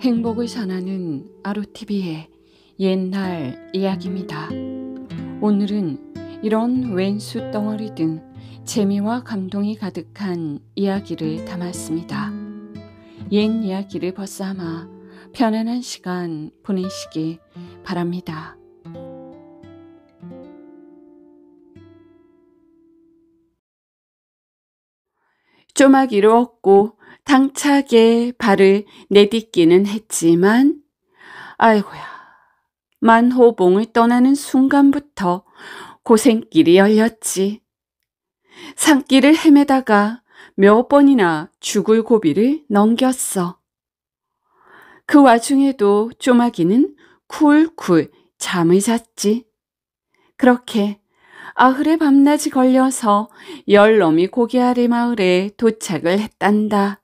행복을 전하는 아로TV의 옛날 이야기입니다. 오늘은 이런 왼수 덩어리 등 재미와 감동이 가득한 이야기를 담았습니다. 옛 이야기를 벗삼아 편안한 시간 보내시기 바랍니다. 쪼막 이루었고 당차게 발을 내딛기는 했지만 아이고야 만호봉을 떠나는 순간부터 고생길이 열렸지. 산길을 헤매다가 몇 번이나 죽을 고비를 넘겼어. 그 와중에도 쪼마기는 쿨쿨 잠을 잤지. 그렇게 아흐레 밤낮이 걸려서 열놈이 고개아래 마을에 도착을 했단다.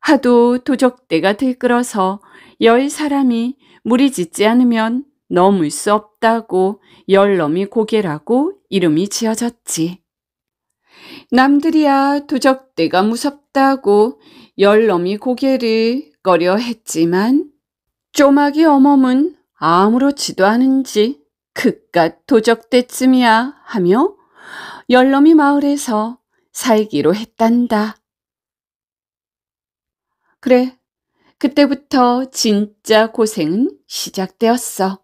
하도 도적대가 들끓어서 열 사람이 물이 짓지 않으면 넘을 수 없다고 열넘이 고개라고 이름이 지어졌지. 남들이야 도적대가 무섭다고 열넘이 고개를 꺼려 했지만 쪼마기 어멈은 아무렇지도 않은지 그깟 도적대쯤이야 하며 열넘이 마을에서 살기로 했단다. 그래, 그때부터 진짜 고생은 시작되었어.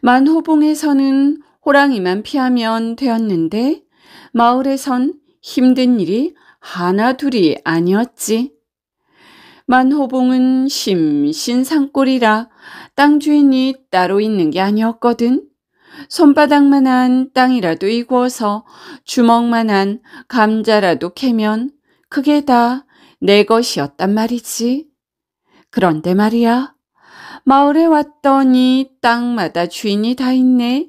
만호봉에서는 호랑이만 피하면 되었는데 마을에선 힘든 일이 하나 둘이 아니었지. 만호봉은 심신상골이라땅 주인이 따로 있는 게 아니었거든. 손바닥만한 땅이라도 이구어서 주먹만한 감자라도 캐면 그게 다내 것이었단 말이지. 그런데 말이야. 마을에 왔더니 땅마다 주인이 다 있네.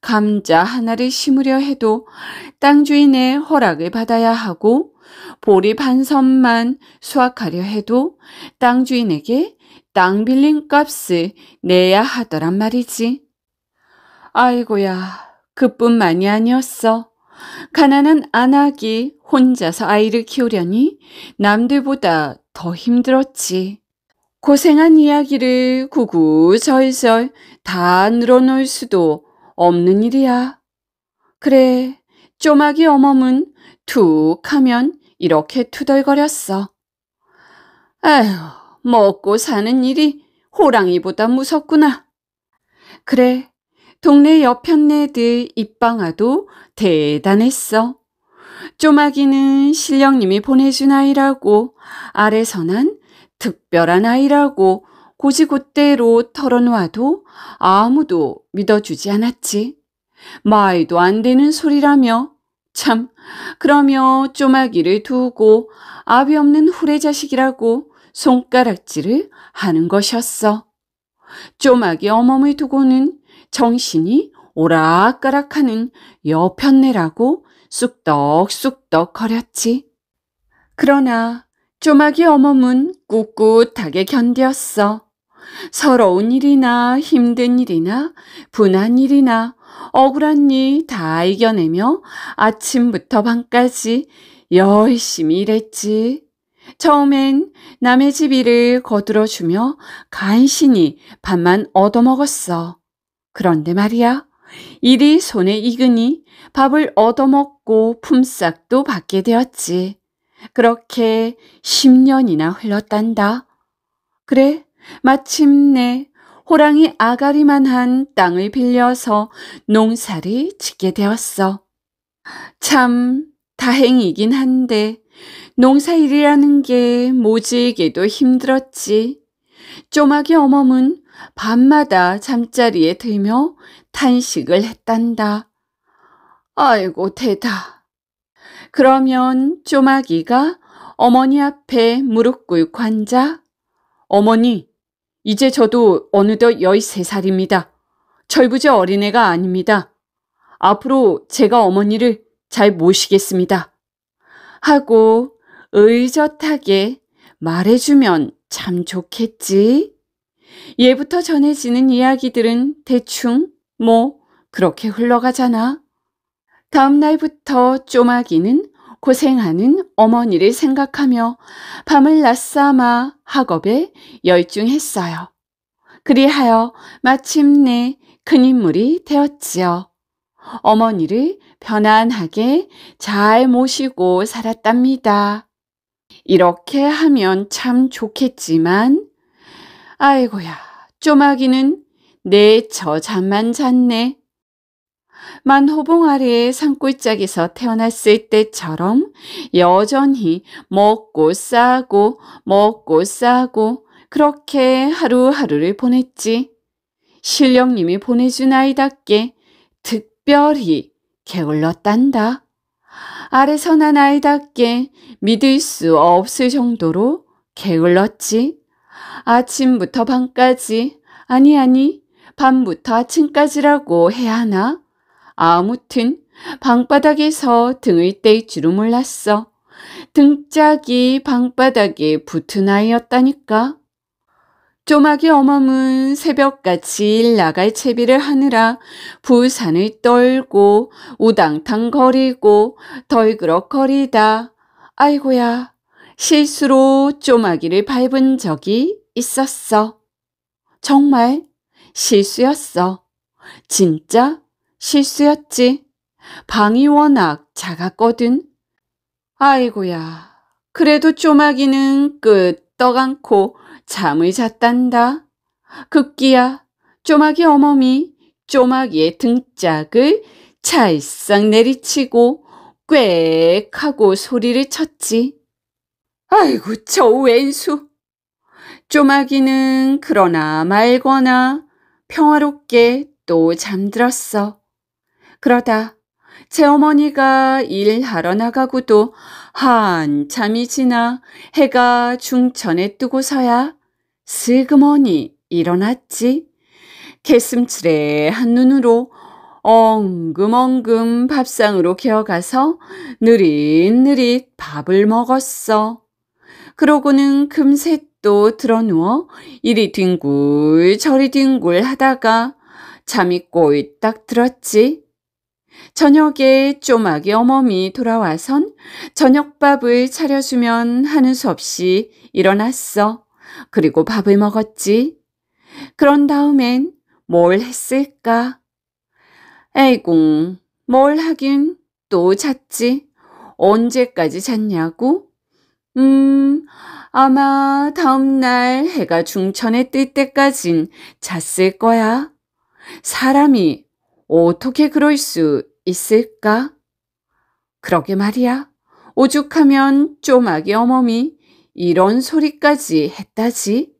감자 하나를 심으려 해도 땅 주인의 허락을 받아야 하고 보리 반선만 수확하려 해도 땅 주인에게 땅 빌린 값을 내야 하더란 말이지. 아이고야, 그뿐만이 아니었어. 가난는안악기 혼자서 아이를 키우려니 남들보다 더 힘들었지. 고생한 이야기를 구구절절 다 늘어놓을 수도 없는 일이야. 그래, 쪼마기 어멈은 툭 하면 이렇게 투덜거렸어. 아휴, 먹고 사는 일이 호랑이보다 무섭구나. 그래, 동네 옆편네들 입방아도 대단했어. 쪼마기는 신령님이 보내준 아이라고 아래서난 특별한 아이라고 고지고대로 털어놓아도 아무도 믿어주지 않았지. 말도 안 되는 소리라며 참 그러며 쪼마기를 두고 아비 없는 후레자식이라고 손가락질을 하는 것이었어. 쪼마기 어멈을 두고는 정신이 오락가락하는 여편네라고 쑥덕쑥덕 거렸지. 그러나 조막기 어멈은 꿋꿋하게 견디었어. 서러운 일이나 힘든 일이나 분한 일이나 억울한 일 다 이겨내며 아침부터 밤까지 열심히 일했지. 처음엔 남의 집 일을 거들어주며 간신히 밥만 얻어먹었어. 그런데 말이야. 일이 손에 익으니 밥을 얻어먹고 품삯도 받게 되었지. 그렇게 10년이나 흘렀단다. 그래, 마침내 호랑이 아가리만 한 땅을 빌려서 농사를 짓게 되었어. 참 다행이긴 한데 농사일이라는 게 모지기도 힘들었지. 쪼마기 어멈은 밤마다 잠자리에 들며 탄식을 했단다. 아이고 대다. 그러면 쪼마기가 어머니 앞에 무릎 꿇고 앉아 어머니 이제 저도 어느덧 13살입니다. 철부지 어린애가 아닙니다. 앞으로 제가 어머니를 잘 모시겠습니다. 하고 의젓하게 말해주면 참 좋겠지. 예부터 전해지는 이야기들은 대충 뭐 그렇게 흘러가잖아. 다음 날부터 쪼마기는 고생하는 어머니를 생각하며 밤을 낮삼아 학업에 열중했어요. 그리하여 마침내 큰 인물이 되었지요. 어머니를 편안하게 잘 모시고 살았답니다. 이렇게 하면 참 좋겠지만, 아이고야, 쪼마기는 내 네, 저잠만 잤네. 만 호봉 아래의 산골짜기에서 태어났을 때처럼 여전히 먹고 싸고 먹고 싸고 그렇게 하루하루를 보냈지. 신령님이 보내준 아이답게 특별히 게을렀단다. 아래서 난 아이답게 믿을 수 없을 정도로 게을렀지. 아침부터 밤까지 아니 아니 밤부터 아침까지라고 해야 하나? 아무튼 방바닥에서 등을 뗄 줄은 몰랐어. 등짝이 방바닥에 붙은 아이였다니까. 조막이 어멈은 새벽같이 일 나갈 채비를 하느라 부산을 떨고 우당탕 거리고 덜그럭거리다. 아이고야 실수로 조막이를 밟은 적이 있었어. 정말 실수였어. 진짜 실수였지. 방이 워낙 작았거든. 아이고야. 그래도 쪼마기는 끄떡 안고 잠을 잤단다. 극기야 쪼마기 어머니 쪼마기의 등짝을 찰싹 내리치고 꽥 하고 소리를 쳤지. 아이고 저웬수 쪼마기는 그러나 말거나 평화롭게 또 잠들었어. 그러다 제 어머니가 일하러 나가고도 한참이 지나 해가 중천에 뜨고서야 슬그머니 일어났지. 개슴츠레 한눈으로 엉금엉금 밥상으로 기어가서 느릿느릿 밥을 먹었어. 그러고는 금세 또드어누워 이리 뒹굴 저리 뒹굴 하다가 잠이 꼴딱 들었지. 저녁에 쪼막이 어머니 돌아와선 저녁밥을 차려주면 하는 수 없이 일어났어. 그리고 밥을 먹었지. 그런 다음엔 뭘 했을까? 에이궁, 뭘 하긴 또 잤지. 언제까지 잤냐고? 음, 아마 다음날 해가 중천에 뜰 때까진 잤을 거야. 사람이 어떻게 그럴 수 있을까? 그러게 말이야. 오죽하면 쪼마기 어머니 이런 소리까지 했다지.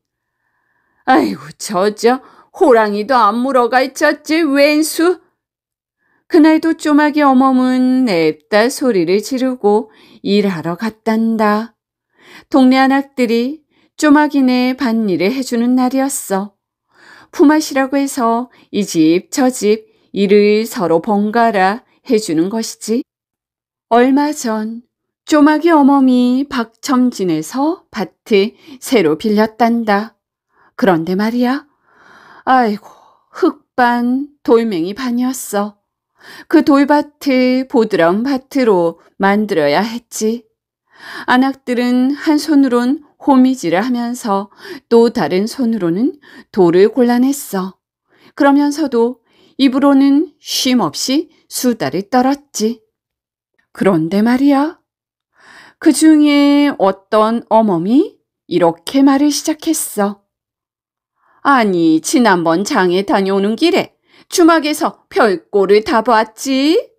아이고 저저 호랑이도 안 물어갈 짰지 웬수. 그날도 쪼마기 어멈은 냅다 소리를 지르고 일하러 갔단다. 동네 아낙들이 쪼막이네 밭일을 해주는 날이었어. 품앗이라고 해서 이 집 저 집 일을 서로 번갈아 해주는 것이지. 얼마 전 쪼막이 어멈이 박첨진에서 밭을 새로 빌렸단다. 그런데 말이야. 아이고 흙반 돌멩이 반이었어. 그 돌밭을 보드럼 밭으로 만들어야 했지. 안악들은 한 손으론 호미질을 하면서 또 다른 손으로는 돌을 골라냈어. 그러면서도 입으로는 쉼없이 수다를 떨었지. 그런데 말이야. 그 중에 어떤 어멈이 이렇게 말을 시작했어. 아니, 지난번 장에 다녀오는 길에 주막에서 별꼴을 다 봤지?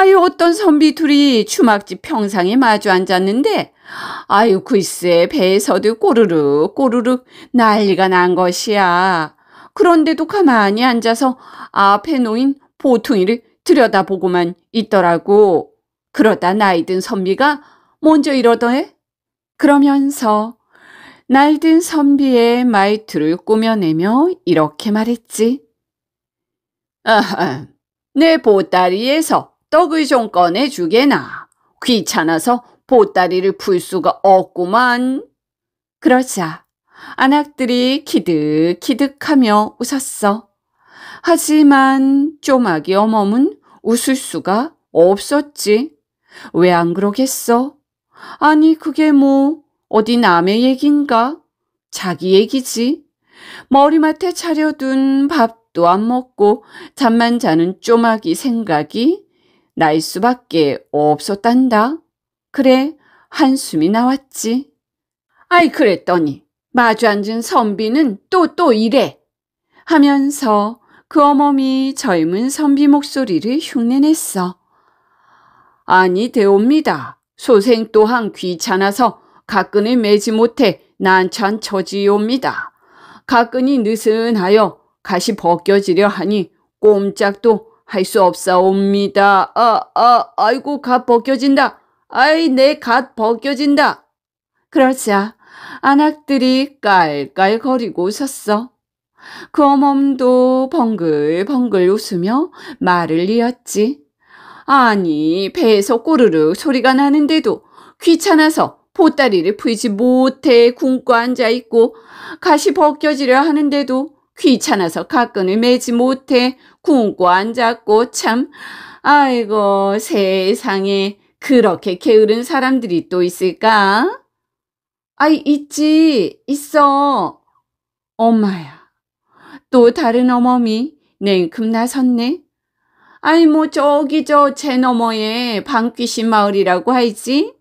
아유 어떤 선비 둘이 주막집 평상에 마주 앉았는데 아유 글쎄 배에서도 꼬르륵 꼬르륵 난리가 난 것이야. 그런데도 가만히 앉아서 앞에 놓인 보퉁이를 들여다보고만 있더라고. 그러다 나이든 선비가 먼저 이러더해. 그러면서 날든 선비의 말투를 꾸며내며 이렇게 말했지. 아내 하 보따리에서 떡을 좀 꺼내주게나. 귀찮아서 보따리를 풀 수가 없구만. 그러자 안악들이 키득키득하며 웃었어. 하지만 쪼마기 어멈은 웃을 수가 없었지. 왜 안 그러겠어? 아니 그게 뭐 어디 남의 얘긴가? 자기 얘기지. 머리맡에 차려둔 밥도 안 먹고 잠만 자는 쪼마기 생각이 날 수밖에 없었단다. 그래 한숨이 나왔지. 아이 그랬더니 마주 앉은 선비는 또또 또 이래 하면서 그 어멈이 젊은 선비 목소리를 흉내냈어. 아니 되옵니다. 소생 또한 귀찮아서 가끈을 매지 못해 난처한 처지옵니다. 가끈이 느슨하여 가시 벗겨지려 하니 꼼짝도 할수 없사옵니다. 아, 아, 아이고, 갓 벗겨진다. 아이, 내 갓 벗겨진다. 그러자 안악들이 깔깔거리고 섰어. 그 어멈도 벙글벙글 웃으며 말을 이었지. 아니, 배에서 꼬르륵 소리가 나는데도 귀찮아서 보따리를 풀지 못해 굶고 앉아있고 가시 벗겨지려 하는데도 귀찮아서 가끔을 매지 못해 굶고 앉았고 참 아이고 세상에 그렇게 게으른 사람들이 또 있을까? 아이 있지 있어 엄마야 또 다른 어머니 냉큼 나섰네 아이 뭐 저기 저 제 너머에 방귀신 마을이라고 하지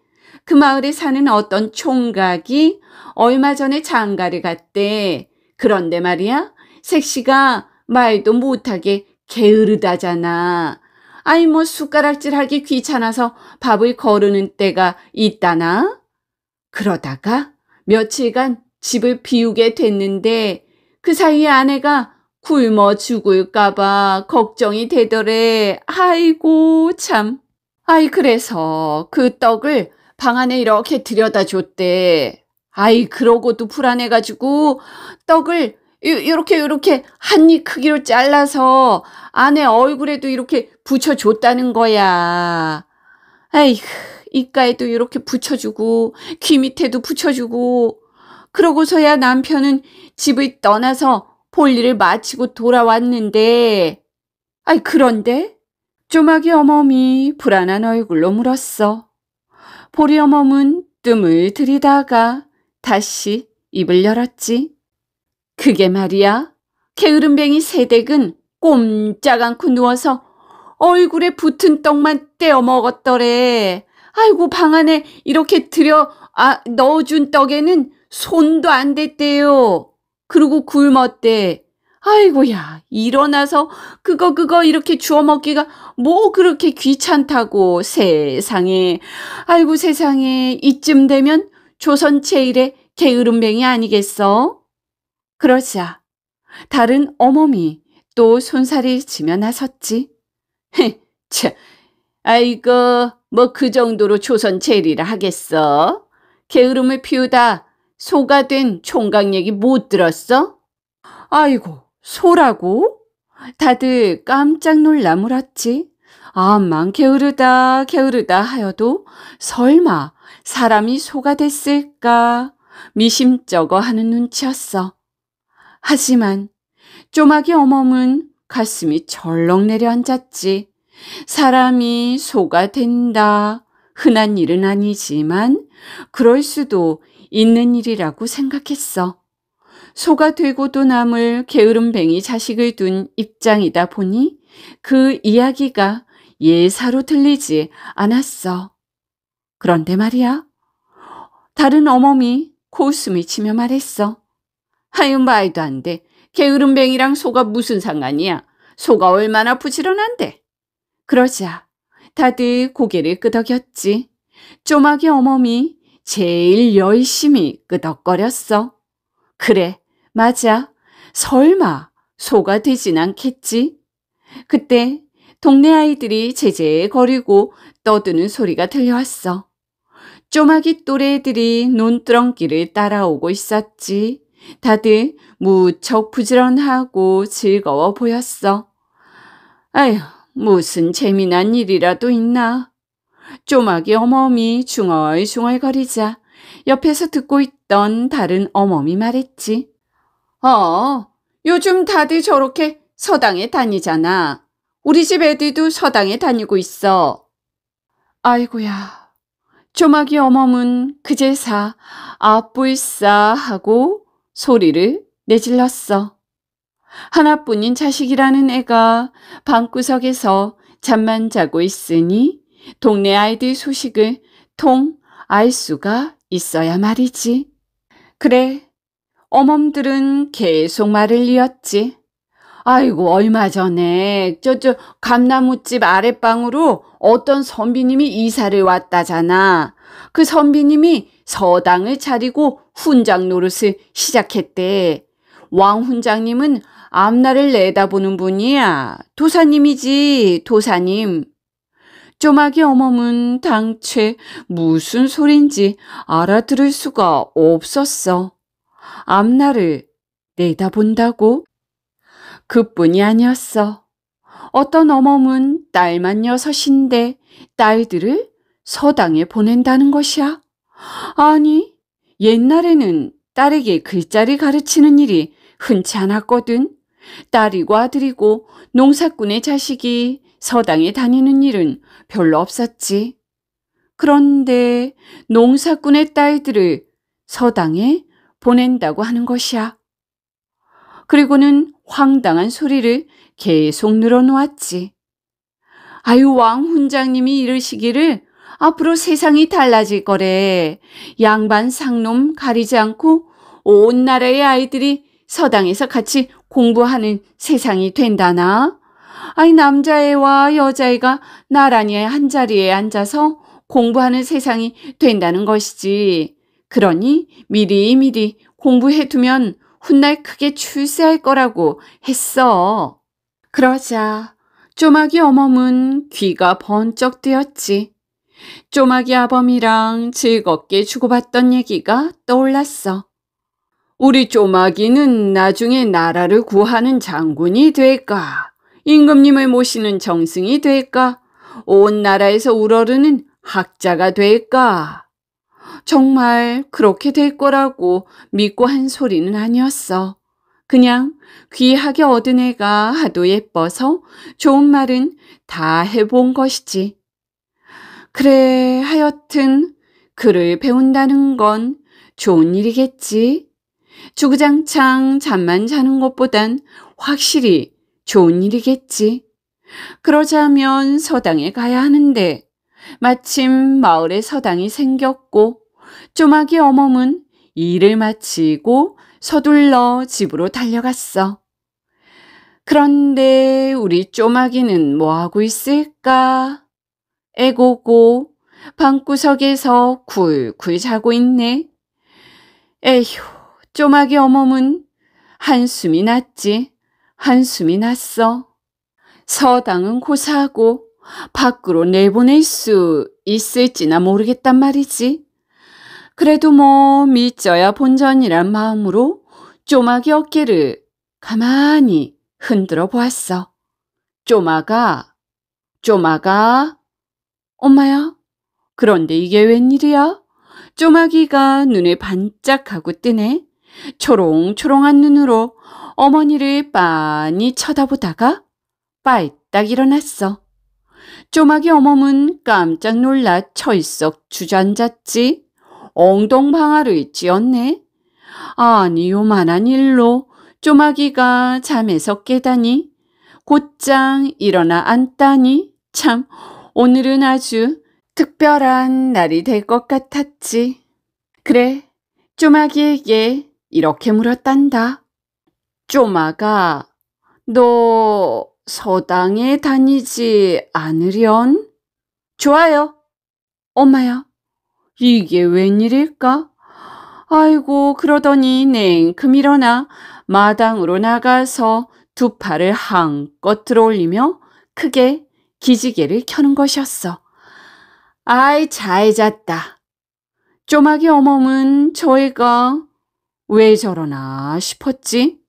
그 마을에 사는 어떤 총각이 얼마 전에 장가를 갔대 그런데 말이야 색시가 말도 못하게 게으르다잖아. 아이 뭐 숟가락질 하기 귀찮아서 밥을 거르는 때가 있다나? 그러다가 며칠간 집을 비우게 됐는데 그 사이에 아내가 굶어 죽을까봐 걱정이 되더래. 아이고, 참. 아이, 그래서 그 떡을 방 안에 이렇게 들여다 줬대. 아이, 그러고도 불안해가지고 떡을 이렇게 이렇게 한 입 크기로 잘라서 아내 얼굴에도 이렇게 붙여줬다는 거야. 에이 입가에도 이렇게 붙여주고 귀 밑에도 붙여주고 그러고서야 남편은 집을 떠나서 볼일을 마치고 돌아왔는데 아이 그런데 조막이 어멈이 불안한 얼굴로 물었어. 보리 어멈은 뜸을 들이다가 다시 입을 열었지. 그게 말이야. 게으름뱅이 새댁은 꼼짝 않고 누워서 얼굴에 붙은 떡만 떼어 먹었더래. 아이고 방 안에 이렇게 들여 아, 넣어준 떡에는 손도 안 댔대요. 그리고 굶었대. 아이고야 일어나서 그거 그거 이렇게 주워 먹기가 뭐 그렇게 귀찮다고 세상에 아이고 세상에 이쯤 되면 조선 제일의 게으름뱅이 아니겠어? 그러자 다른 어멈이 또 손살이 지며 나섰지. 헤, 아이고 뭐 그 정도로 조선 제리라 하겠어. 게으름을 피우다 소가 된 총각 얘기 못 들었어? 아이고 소라고? 다들 깜짝 놀라 물었지. 암만 게으르다 게으르다 하여도 설마 사람이 소가 됐을까 미심쩍어 하는 눈치였어. 하지만 쪼막이 어멈은 가슴이 절렁 내려앉았지. 사람이 소가 된다. 흔한 일은 아니지만 그럴 수도 있는 일이라고 생각했어. 소가 되고도 남을 게으름뱅이 자식을 둔 입장이다 보니 그 이야기가 예사로 들리지 않았어. 그런데 말이야. 다른 어멈이 코웃음이 치며 말했어. 하유 말도 안 돼. 게으름뱅이랑 소가 무슨 상관이야. 소가 얼마나 부지런한데. 그러자 다들 고개를 끄덕였지. 쪼막이 어멈이 제일 열심히 끄덕거렸어. 그래, 맞아. 설마 소가 되진 않겠지? 그때 동네 아이들이 제제 거리고 떠드는 소리가 들려왔어. 쪼막이 또래들이 눈두렁길을 따라오고 있었지. 다들 무척 부지런하고 즐거워 보였어. 아휴, 무슨 재미난 일이라도 있나. 쪼막이 어멈이 중얼중얼거리자 옆에서 듣고 있던 다른 어멈이 말했지. 어, 요즘 다들 저렇게 서당에 다니잖아. 우리 집 애들도 서당에 다니고 있어. 아이고야. 조막이 어멈은 그제사 아뿔싸 하고 소리를 내질렀어. 하나뿐인 자식이라는 애가 방구석에서 잠만 자고 있으니 동네 아이들 소식을 통 알 수가 있어야 말이지. 그래, 어멈들은 계속 말을 이었지. 아이고 얼마 전에 저쪽 감나무집 아랫방으로 어떤 선비님이 이사를 왔다잖아. 그 선비님이 서당을 차리고 훈장 노릇을 시작했대. 왕 훈장님은 앞날을 내다보는 분이야. 도사님이지, 도사님. 쪼마기 어멈은 당최 무슨 소린지 알아들을 수가 없었어. 앞날을 내다본다고? 그뿐이 아니었어. 어떤 어멈은 딸만 여섯인데 딸들을 서당에 보낸다는 것이야? 아니, 옛날에는 딸에게 글자를 가르치는 일이 흔치 않았거든. 딸이고 아들이고 농사꾼의 자식이 서당에 다니는 일은 별로 없었지. 그런데 농사꾼의 딸들을 서당에 보낸다고 하는 것이야. 그리고는 황당한 소리를 계속 늘어놓았지. 아유 왕 훈장님이 이르시기를 앞으로 세상이 달라질 거래. 양반 상놈 가리지 않고 온 나라의 아이들이 서당에서 같이 공부하는 세상이 된다나. 아이 남자애와 여자애가 나란히 한 자리에 앉아서 공부하는 세상이 된다는 것이지. 그러니 미리 미리 공부해두면 훗날 크게 출세할 거라고 했어. 그러자 조막이 어멈은 귀가 번쩍 뜨였지. 쪼막이 아범이랑 즐겁게 주고받던 얘기가 떠올랐어. 우리 쪼막이는 나중에 나라를 구하는 장군이 될까? 임금님을 모시는 정승이 될까? 온 나라에서 우러르는 학자가 될까? 정말 그렇게 될 거라고 믿고 한 소리는 아니었어. 그냥 귀하게 얻은 애가 하도 예뻐서 좋은 말은 다 해본 것이지. 그래, 하여튼 글을 배운다는 건 좋은 일이겠지. 주구장창 잠만 자는 것보단 확실히 좋은 일이겠지. 그러자면 서당에 가야 하는데 마침 마을에 서당이 생겼고 쪼마기 어멈은 일을 마치고 서둘러 집으로 달려갔어. 그런데 우리 쪼마기는 뭐하고 있을까? 애고고 방구석에서 굴굴 자고 있네. 에휴, 쪼마기 어멈은 한숨이 났지. 한숨이 났어. 서당은 고사하고 밖으로 내보낼 수 있을지나 모르겠단 말이지. 그래도 뭐 믿져야 본전이란 마음으로 쪼마기 어깨를 가만히 흔들어 보았어. 쪼마가, 쪼마가, 엄마야? 그런데 이게 웬일이야? 쪼마기가 눈에 반짝하고 뜨네. 초롱초롱한 눈으로 어머니를 빤히 쳐다보다가 빨딱 일어났어. 쪼마기 어멈은 깜짝 놀라 철썩 주저앉았지. 엉덩방아를 찧었네. 아니 요만한 일로 쪼마기가 잠에서 깨다니 곧장 일어나 앉다니 참 오늘은 아주 특별한 날이 될 것 같았지. 그래, 쪼마기에게 이렇게 물었단다. 쪼마가, 너 서당에 다니지 않으련? 좋아요. 엄마야, 이게 웬일일까? 아이고, 그러더니 냉큼 일어나 마당으로 나가서 두 팔을 한껏 들어올리며 크게 기지개를 켜는 것이었어. 아이 잘 잤다. 쪼마기 어멈은 저희가 왜 저러나 싶었지.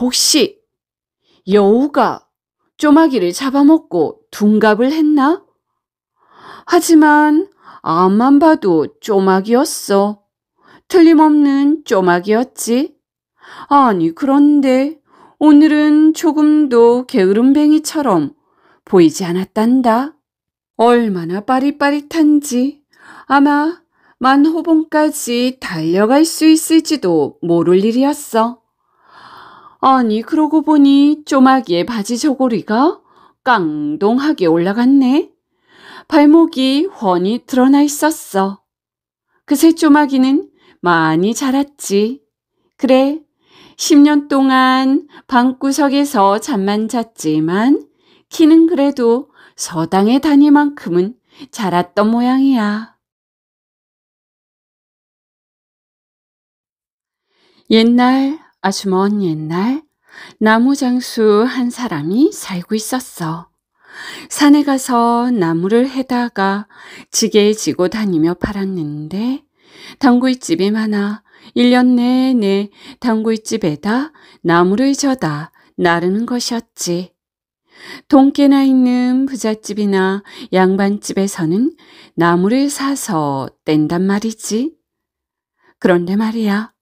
혹시 여우가 쪼마기를 잡아먹고 둔갑을 했나? 하지만 앞만 봐도 쪼마기였어 틀림없는 쪼마기였지 아니 그런데 오늘은 조금도 게으름뱅이처럼 보이지 않았단다. 얼마나 빠릿빠릿한지 아마 만호봉까지 달려갈 수 있을지도 모를 일이었어. 아니 그러고 보니 쪼마기의 바지 저고리가 깡동하게 올라갔네. 발목이 훤히 드러나 있었어. 그새 쪼마기는 많이 자랐지. 그래, 10년 동안 방구석에서 잠만 잤지만 키는 그래도 서당에 다니만큼은 자랐던 모양이야. 옛날 아주 먼 옛날 나무 장수 한 사람이 살고 있었어. 산에 가서 나무를 해다가 지게 지고 다니며 팔았는데 당구이집이 많아 1년 내내 당구이집에다 나무를 져다 나르는 것이었지. 통깨나 있는 부잣집이나 양반집에서는 나무를 사서 뗀단 말이지. 그런데 말이야.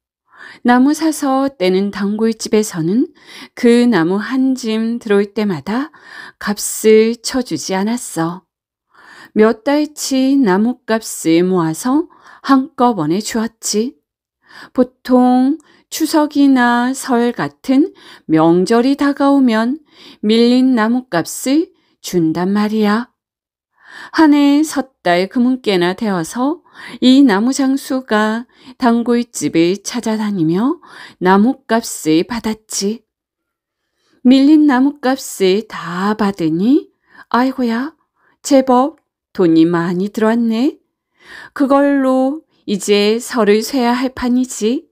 나무 사서 떼는 단골집에서는 그 나무 한 짐 들어올 때마다 값을 쳐주지 않았어. 몇 달치 나무값을 모아서 한꺼번에 주었지. 보통 추석이나 설 같은 명절이 다가오면 밀린 나무값을 준단 말이야. 한해 섣달 그문깨나 되어서 이 나무장수가 단골집을 찾아다니며 나무값을 받았지. 밀린 나무값을 다 받으니 아이고야 제법 돈이 많이 들어왔네. 그걸로 이제 설을 쇠야 할 판이지.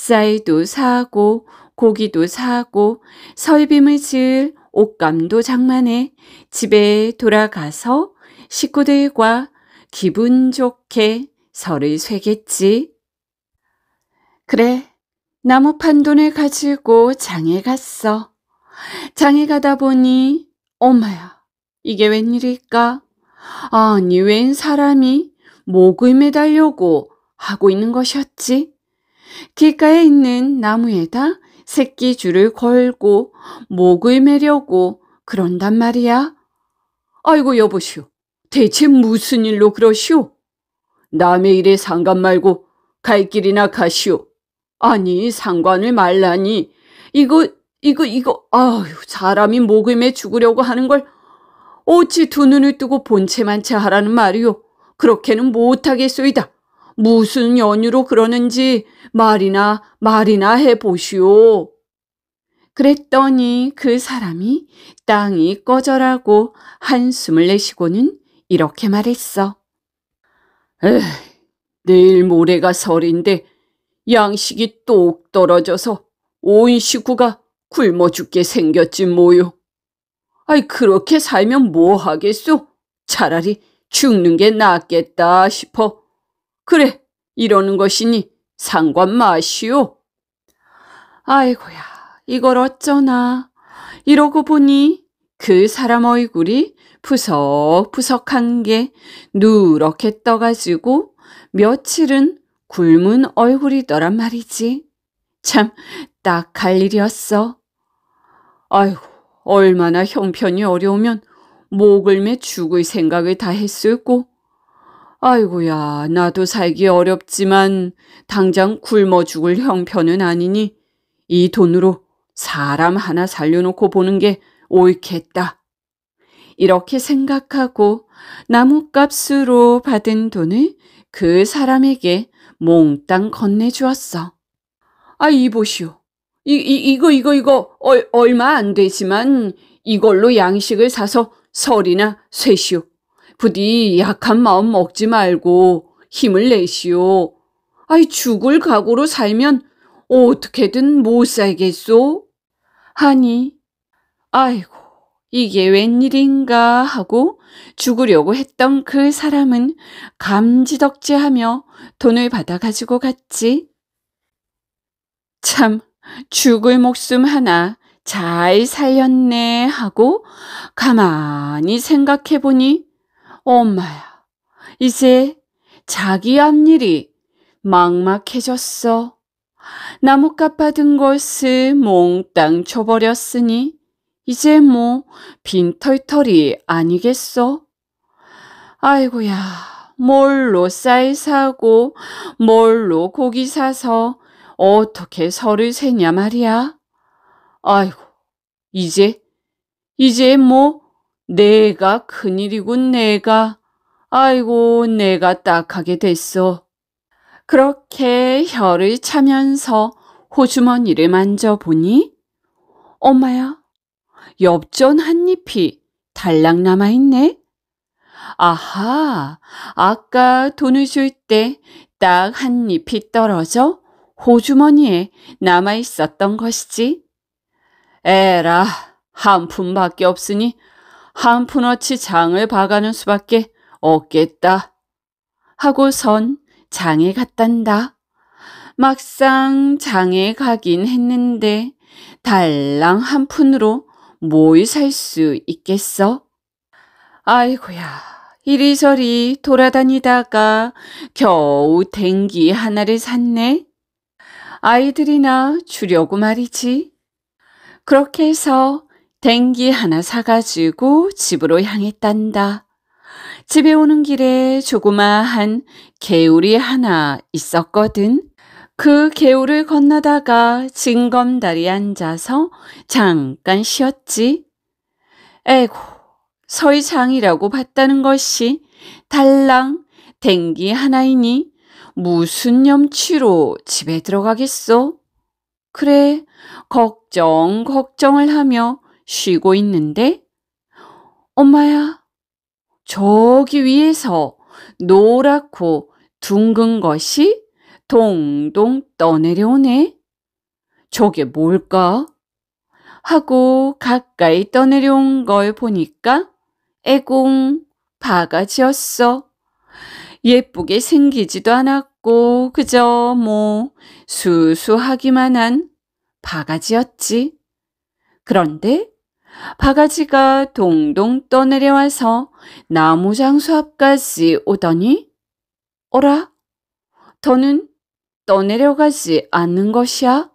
쌀도 사고 고기도 사고 설빔을 지을 옷감도 장만해 집에 돌아가서 식구들과 기분 좋게 설을 쇠겠지. 그래, 나무판 돈을 가지고 장에 갔어. 장에 가다 보니 엄마야, 이게 웬일일까? 아니, 웬 사람이 목을 매달려고 하고 있는 것이었지? 길가에 있는 나무에다 새끼줄을 걸고 목을 매려고 그런단 말이야. 아이고 여보시오. 대체 무슨 일로 그러시오? 남의 일에 상관 말고 갈 길이나 가시오. 아니 상관을 말라니. 이거 이거 이거 아유 사람이 목을 매 죽으려고 하는 걸 어찌 두 눈을 뜨고 본체만 채 하라는 말이오. 그렇게는 못하겠소이다. 무슨 연유로 그러는지 말이나 말이나 해보시오. 그랬더니 그 사람이 땅이 꺼져라고 한숨을 내쉬고는 이렇게 말했어. 에이, 내일 모레가 설인데 양식이 똑 떨어져서 온 식구가 굶어 죽게 생겼지 뭐요. 아이 그렇게 살면 뭐 하겠소? 차라리 죽는 게 낫겠다 싶어 그래, 이러는 것이니 상관 마시오. 아이고야, 이걸 어쩌나. 이러고 보니 그 사람 얼굴이 푸석푸석한 게 누렇게 떠가지고 며칠은 굶은 얼굴이더란 말이지. 참, 딱 할 일이었어. 아이고, 얼마나 형편이 어려우면 목을 매 죽을 생각을 다했을꼬 아이고야, 나도 살기 어렵지만 당장 굶어 죽을 형편은 아니니 이 돈으로 사람 하나 살려놓고 보는 게 옳겠다. 이렇게 생각하고 나무값으로 받은 돈을 그 사람에게 몽땅 건네주었어. 아, 이보시오. 이, 이, 이거, 이거, 이거, 얼, 얼마 안 되지만 이걸로 양식을 사서 설이나 쇠시오. 부디 약한 마음 먹지 말고 힘을 내시오. 아이 죽을 각오로 살면 어떻게든 못 살겠소? 하니 아이고 이게 웬일인가 하고 죽으려고 했던 그 사람은 감지덕지하며 돈을 받아 가지고 갔지. 참 죽을 목숨 하나 잘 살렸네 하고 가만히 생각해 보니 엄마야, 이제 자기 앞 일이 막막해졌어. 나뭇가 파든 것을 몽땅 쳐버렸으니 이제 뭐 빈털털이 아니겠어? 아이고야, 뭘로 쌀 사고 뭘로 고기 사서 어떻게 설을 세냐 말이야. 아이고, 이제, 이제 뭐 내가 큰일이군 내가. 아이고 내가 딱하게 됐어. 그렇게 혀를 차면서 호주머니를 만져보니 엄마야 엽전 한 잎이 달랑 남아있네. 아하 아까 돈을 줄 때 딱 한 잎이 떨어져 호주머니에 남아있었던 것이지. 에라 한 푼밖에 없으니 한 푼어치 장을 봐가는 수밖에 없겠다. 하고선 장에 갔단다. 막상 장에 가긴 했는데 달랑 한 푼으로 뭘 살 수 있겠어? 아이고야 이리저리 돌아다니다가 겨우 댕기 하나를 샀네. 아이들이나 주려고 말이지. 그렇게 해서 댕기 하나 사가지고 집으로 향했단다. 집에 오는 길에 조그마한 개울이 하나 있었거든. 그 개울을 건너다가 징검다리 앉아서 잠깐 쉬었지. 에고, 서의장이라고 봤다는 것이 달랑 댕기 하나이니 무슨 염치로 집에 들어가겠소? 그래, 걱정, 걱정을 하며 쉬고 있는데 엄마야 저기 위에서 노랗고 둥근 것이 동동 떠내려오네. 저게 뭘까? 하고 가까이 떠내려온 걸 보니까 애공 바가지였어. 예쁘게 생기지도 않았고 그저 뭐 수수하기만 한 바가지였지. 그런데 바가지가 동동 떠내려와서 나무 장수 앞까지 오더니 어라 더는 떠내려가지 않는 것이야.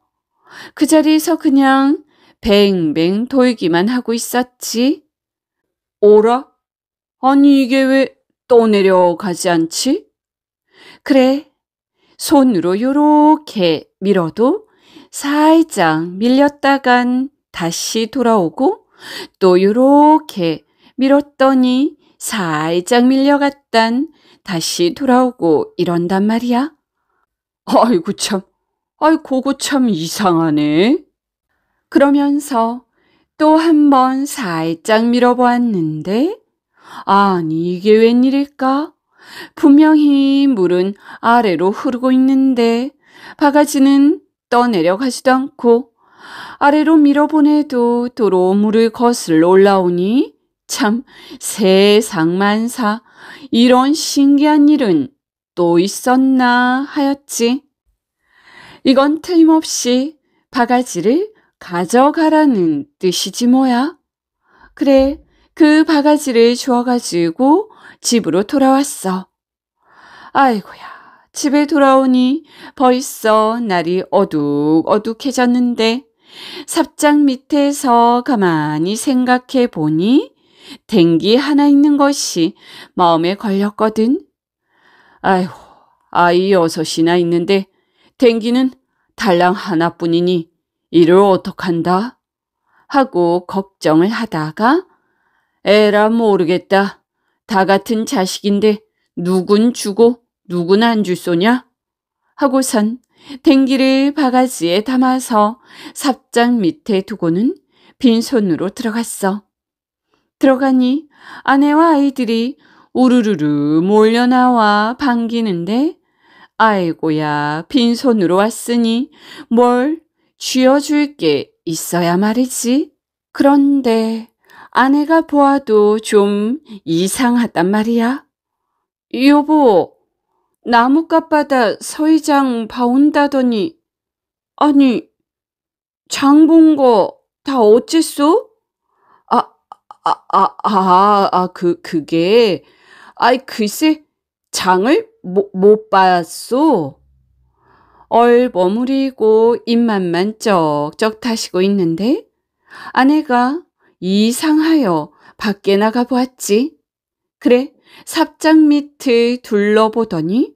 그 자리에서 그냥 뱅뱅 돌기만 하고 있었지. 오라? 아니 이게 왜 떠내려가지 않지? 그래. 손으로 요렇게 밀어도 살짝 밀렸다간 다시 돌아오고 또 요렇게 밀었더니 살짝 밀려갔단 다시 돌아오고 이런단 말이야. 아이고 참, 아이 고거참 이상하네. 그러면서 또 한 번 살짝 밀어보았는데 아니 이게 웬일일까? 분명히 물은 아래로 흐르고 있는데 바가지는 떠내려가지도 않고 아래로 밀어보내도 도로 물을 거슬러 올라오니 참 세상만사 이런 신기한 일은 또 있었나 하였지. 이건 틀림없이 바가지를 가져가라는 뜻이지 뭐야. 그래 그 바가지를 주워가지고 집으로 돌아왔어. 아이고야 집에 돌아오니 벌써 날이 어둑어둑해졌는데 삽장 밑에서 가만히 생각해 보니 댕기 하나 있는 것이 마음에 걸렸거든. 아휴, 아이 여섯이나 있는데 댕기는 달랑 하나뿐이니 이를 어떡한다? 하고 걱정을 하다가 에라 모르겠다. 다 같은 자식인데 누군 주고 누군 안줄 소냐? 하고선 댕기를 바가지에 담아서 삽장 밑에 두고는 빈손으로 들어갔어. 들어가니 아내와 아이들이 우르르르 몰려나와 반기는데 아이고야 빈손으로 왔으니 뭘 쥐어줄 게 있어야 말이지. 그런데 아내가 보아도 좀 이상하단 말이야. 여보, 나무값받아 서의장 봐온다더니 아니 장 본 거 다 어째소? 아, 아, 아, 아, 그, 그게, 아이, 글쎄, 장을 못못 봤소. 얼버무리고 입맛만 쩍쩍 타시고 있는데 아내가 이상하여 밖에 나가 보았지. 그래, 삽장 밑을 둘러보더니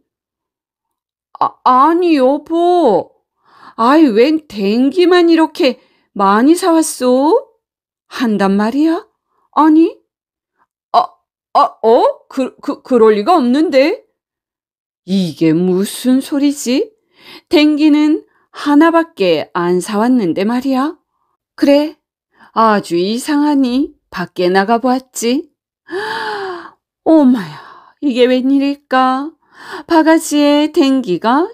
아, 아니, 여보. 아이, 웬 댕기만 이렇게 많이 사왔소? 한단 말이야? 아니? 아, 아, 어? 그, 그, 그럴 리가 없는데? 이게 무슨 소리지? 댕기는 하나밖에 안 사왔는데 말이야. 그래, 아주 이상하니 밖에 나가보았지. 오마야, 이게 웬일일까? 바가지에 댕기가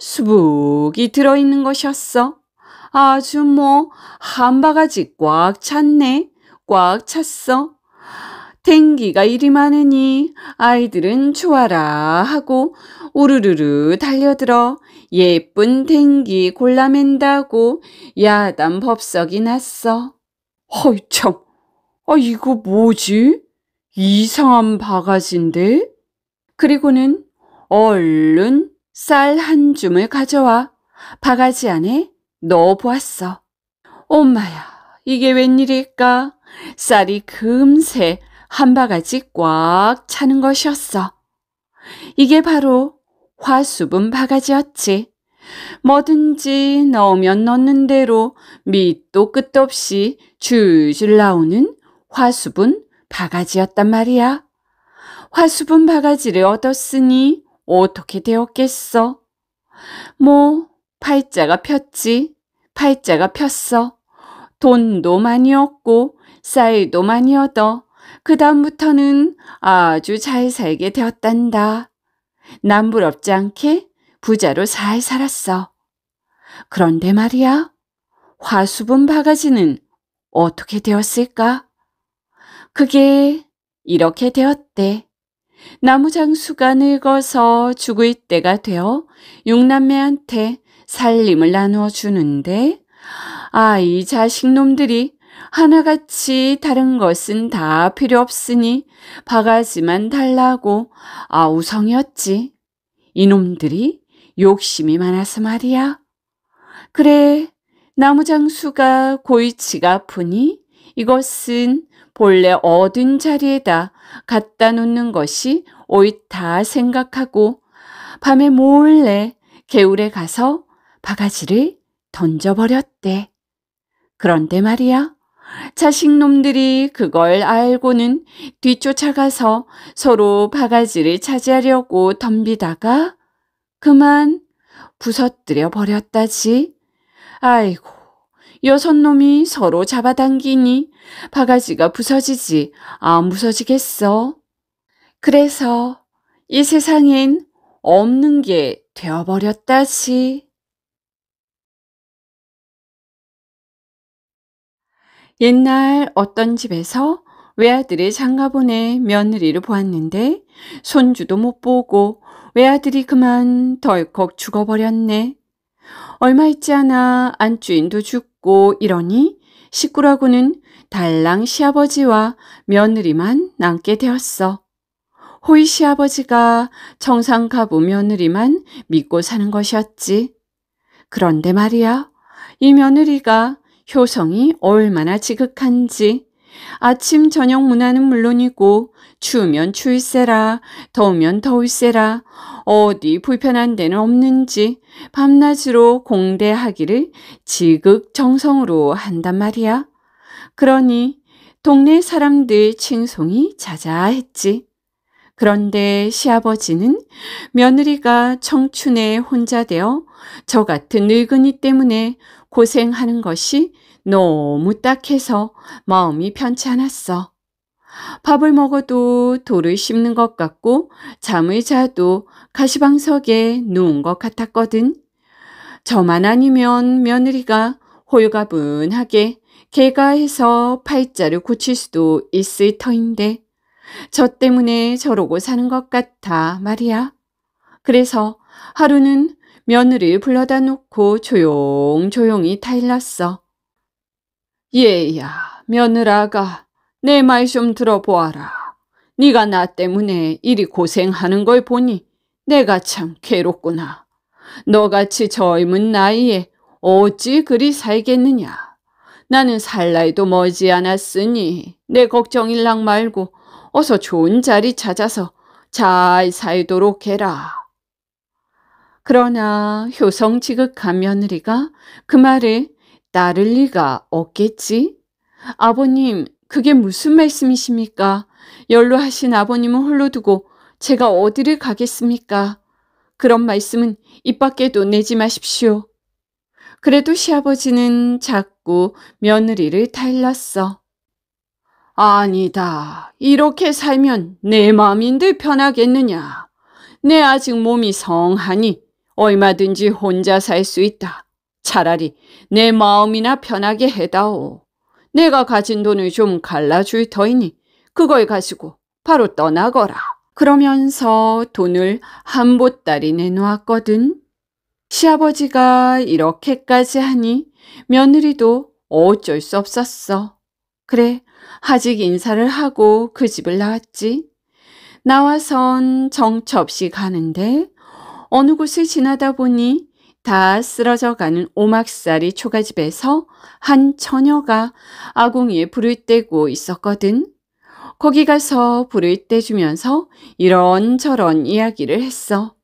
수북이 들어있는 것이었어. 아주 뭐 한 바가지 꽉 찼네. 꽉 찼어. 댕기가 일이 많으니 아이들은 좋아라 하고 우르르르 달려들어 예쁜 댕기 골라맨다고 야단 법석이 났어. 허이 참, 아 이거 뭐지? 이상한 바가지인데? 그리고는 얼른 쌀 한 줌을 가져와 바가지 안에 넣어보았어. 엄마야, 이게 웬일일까? 쌀이 금세 한 바가지 꽉 차는 것이었어. 이게 바로 화수분 바가지였지. 뭐든지 넣으면 넣는 대로 밑도 끝도 없이 줄줄 나오는 화수분 바가지였단 말이야. 화수분 바가지를 얻었으니 어떻게 되었겠어? 뭐 팔자가 폈지 팔자가 폈어. 돈도 많이 얻고 쌀도 많이 얻어 그 다음부터는 아주 잘 살게 되었단다. 남부럽지 않게 부자로 잘 살았어. 그런데 말이야, 화수분 바가지는 어떻게 되었을까? 그게 이렇게 되었대. 나무 장수가 늙어서 죽을 때가 되어 용남매한테 살림을 나누어 주는데 아 이 자식놈들이 하나같이 다른 것은 다 필요 없으니 바가지만 달라고 아우성이었지. 이놈들이 욕심이 많아서 말이야. 그래 나무장수가 고이치가 아프니 이것은 본래 얻은 자리에다 갖다 놓는 것이 옳다 생각하고 밤에 몰래 개울에 가서 바가지를 던져버렸대. 그런데 말이야. 자식놈들이 그걸 알고는 뒤쫓아가서 서로 바가지를 차지하려고 덤비다가 그만 부서뜨려 버렸다지. 아이고, 여섯 놈이 서로 잡아당기니 바가지가 부서지지 안 아, 부서지겠어. 그래서 이 세상엔 없는 게되어버렸다시 옛날 어떤 집에서 외아들이 장가 보내 며느리를 보았는데 손주도 못 보고 외아들이 그만 덜컥 죽어버렸네. 얼마 있지 않아 안주인도 죽고 이러니 식구라고는 달랑 시아버지와 며느리만 남게 되었어. 호이 시아버지가 청상 가부 며느리만 믿고 사는 것이었지. 그런데 말이야, 이 며느리가 효성이 얼마나 지극한지 아침 저녁 문화는 물론이고 추우면 추울세라 더우면 더울세라 어디 불편한 데는 없는지 밤낮으로 공대하기를 지극정성으로 한단 말이야. 그러니 동네 사람들 칭송이 자자했지. 그런데 시아버지는 며느리가 청춘에 혼자 되어 저 같은 늙은이 때문에 고생하는 것이 너무 딱해서 마음이 편치 않았어. 밥을 먹어도 돌을 씹는 것 같고 잠을 자도 가시방석에 누운 것 같았거든. 저만 아니면 며느리가 호 홀가분하게 개가해서 팔자를 고칠 수도 있을 터인데 저 때문에 저러고 사는 것 같아 말이야. 그래서 하루는 며느리를 불러다 놓고 조용조용히 타일렀어. 예야 며느라가 내 말 좀 들어보아라. 네가 나 때문에 이리 고생하는 걸 보니 내가 참 괴롭구나. 너같이 젊은 나이에 어찌 그리 살겠느냐. 나는 살 나이도 머지않았으니 내 걱정일랑 말고 어서 좋은 자리 찾아서 잘 살도록 해라. 그러나 효성지극한 며느리가 그 말에 따를 리가 없겠지? 아버님, 그게 무슨 말씀이십니까? 연로하신 아버님은 홀로 두고 제가 어디를 가겠습니까? 그런 말씀은 입 밖에도 내지 마십시오. 그래도 시아버지는 자꾸 며느리를 달일어 아니다. 이렇게 살면 내 마음인데 편하겠느냐. 내 아직 몸이 성하니 얼마든지 혼자 살 수 있다. 차라리 내 마음이나 편하게 해다오. 내가 가진 돈을 좀 갈라줄 터이니 그걸 가지고 바로 떠나거라. 그러면서 돈을 한 보따리 내놓았거든. 시아버지가 이렇게까지 하니 며느리도 어쩔 수 없었어. 그래, 아직 인사를 하고 그 집을 나왔지. 나와선 정처 없이 가는데 어느 곳을 지나다 보니 다 쓰러져가는 오막살이 초가집에서 한 처녀가 아궁이에 불을 떼고 있었거든. 거기 가서 불을 떼주면서 이런저런 이야기를 했어.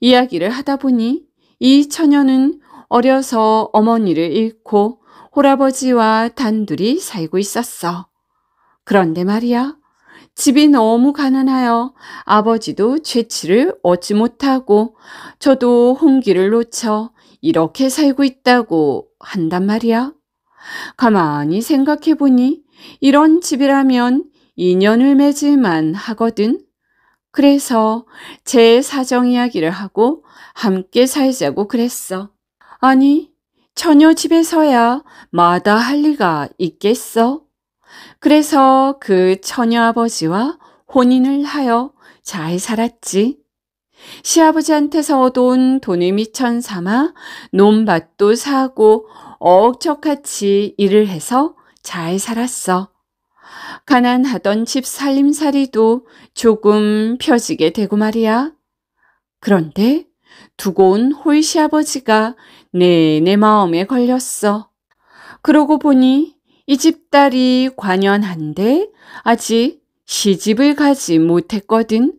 이야기를 하다 보니 이 처녀는 어려서 어머니를 잃고 홀아버지와 단둘이 살고 있었어. 그런데 말이야. 집이 너무 가난하여 아버지도 죄치를 얻지 못하고 저도 홍기를 놓쳐 이렇게 살고 있다고 한단 말이야. 가만히 생각해 보니 이런 집이라면 인연을 맺을만 하거든. 그래서 제 사정 이야기를 하고 함께 살자고 그랬어. 아니, 처녀 집에서야 마다 할 리가 있겠어? 그래서 그 처녀 아버지와 혼인을 하여 잘 살았지. 시아버지한테서 얻어온 돈을 미천 삼아 논밭도 사고 억척같이 일을 해서 잘 살았어. 가난하던 집 살림살이도 조금 펴지게 되고 말이야. 그런데 두고 온 홀시아버지가 내 내 마음에 걸렸어. 그러고 보니 이 집딸이 관연한데 아직 시집을 가지 못했거든.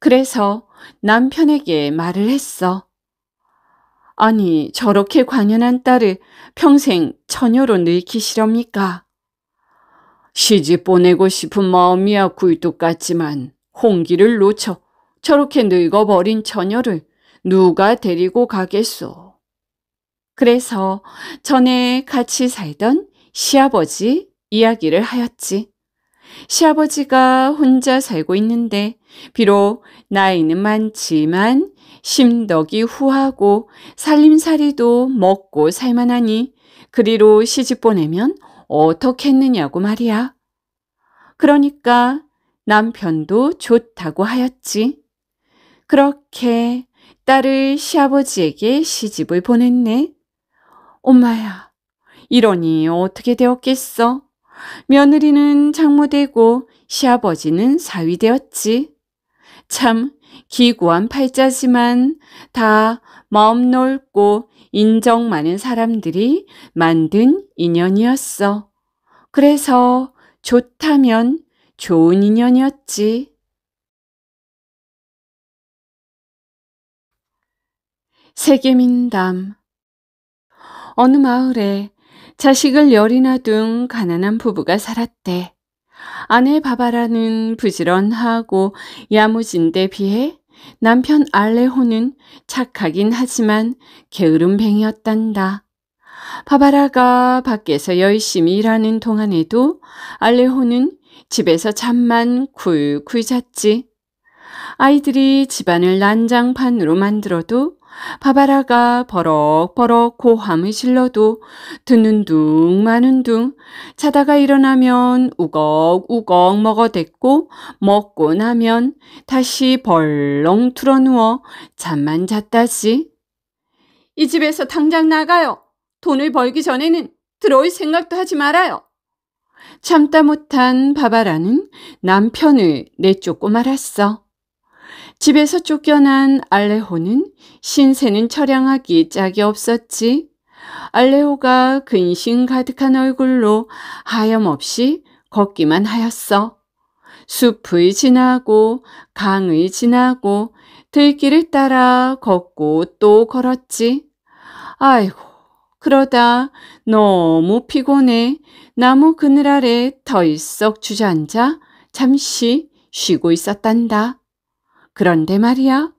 그래서 남편에게 말을 했어. 아니 저렇게 관연한 딸을 평생 처녀로 늙히시렵니까? 시집 보내고 싶은 마음이야 굴뚝 같지만 홍기를 놓쳐 저렇게 늙어버린 처녀를 누가 데리고 가겠소. 그래서 전에 같이 살던 시아버지 이야기를 하였지. 시아버지가 혼자 살고 있는데 비록 나이는 많지만 심덕이 후하고 살림살이도 먹고 살만하니 그리로 시집 보내면 어떻겠느냐고 말이야. 그러니까 남편도 좋다고 하였지. 그렇게 딸을 시아버지에게 시집을 보냈네. 엄마야, 이러니 어떻게 되었겠어? 며느리는 장모되고 시아버지는 사위되었지. 참 기구한 팔자지만 다 마음 넓고 인정 많은 사람들이 만든 인연이었어. 그래서 좋다면 좋은 인연이었지. 세계민담 어느 마을에 자식을 열이나 둔 가난한 부부가 살았대. 아내 바바라는 부지런하고 야무진데 비해 남편 알레호는 착하긴 하지만 게으름뱅이였단다. 바바라가 밖에서 열심히 일하는 동안에도 알레호는 집에서 잠만 굴굴 잤지. 아이들이 집안을 난장판으로 만들어도 바바라가 버럭버럭 고함을 실러도 듣는 둥 마는 둥 자다가 일어나면 우걱우걱 먹어댔고 먹고 나면 다시 벌렁 틀어누워 잠만 잤다지이 집에서 당장 나가요. 돈을 벌기 전에는 들어올 생각도 하지 말아요. 참다 못한 바바라는 남편을 내쫓고 말았어. 집에서 쫓겨난 알레호는 신세는 처량하기 짝이 없었지. 알레호가 근심 가득한 얼굴로 하염없이 걷기만 하였어. 숲을 지나고 강을 지나고 들길을 따라 걷고 또 걸었지. 아이고, 그러다 너무 피곤해 나무 그늘 아래 덜썩 주저앉아 잠시 쉬고 있었단다. 그런데 말이야.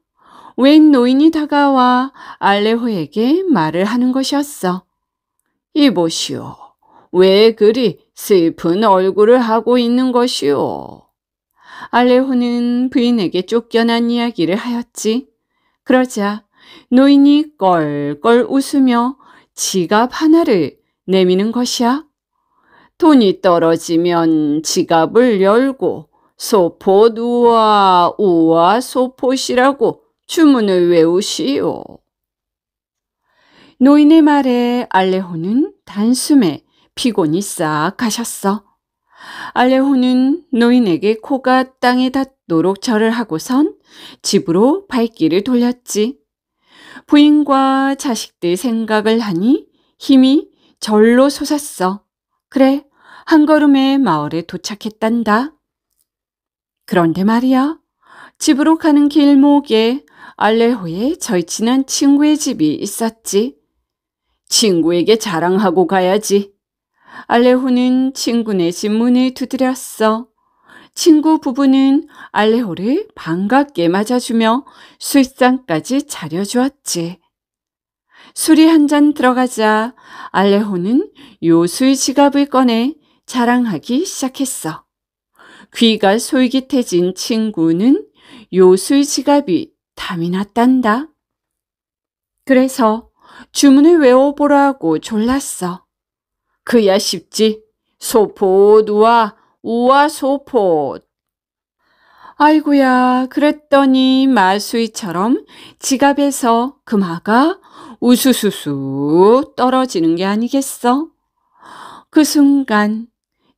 웬 노인이 다가와 알레호에게 말을 하는 것이었어. 이보시오. 왜 그리 슬픈 얼굴을 하고 있는 것이오. 알레호는 부인에게 쫓겨난 이야기를 하였지. 그러자 노인이 껄껄 웃으며 지갑 하나를 내미는 것이야. 돈이 떨어지면 지갑을 열고 소포 우와 우와 소포시라고 주문을 외우시오. 노인의 말에 알레호는 단숨에 피곤이 싹 가셨어. 알레호는 노인에게 코가 땅에 닿도록 절을 하고선 집으로 발길을 돌렸지. 부인과 자식들 생각을 하니 힘이 절로 솟았어. 그래, 한 걸음에 마을에 도착했단다. 그런데 말이야. 집으로 가는 길목에 알레호의 저희 친한 친구의 집이 있었지. 친구에게 자랑하고 가야지. 알레호는 친구네 집 문을 두드렸어. 친구 부부는 알레호를 반갑게 맞아주며 술상까지 차려주었지. 술이 한 잔 들어가자 알레호는 요술 지갑을 꺼내 자랑하기 시작했어. 귀가 솔깃해진 친구는 요술 지갑이 담이 났단다. 그래서 주문을 외워보라고 졸랐어. 그야 쉽지. 소포 누와 우와 소포 아이구야 그랬더니 마수이처럼 지갑에서 금화가 우수수수 떨어지는 게 아니겠어? 그 순간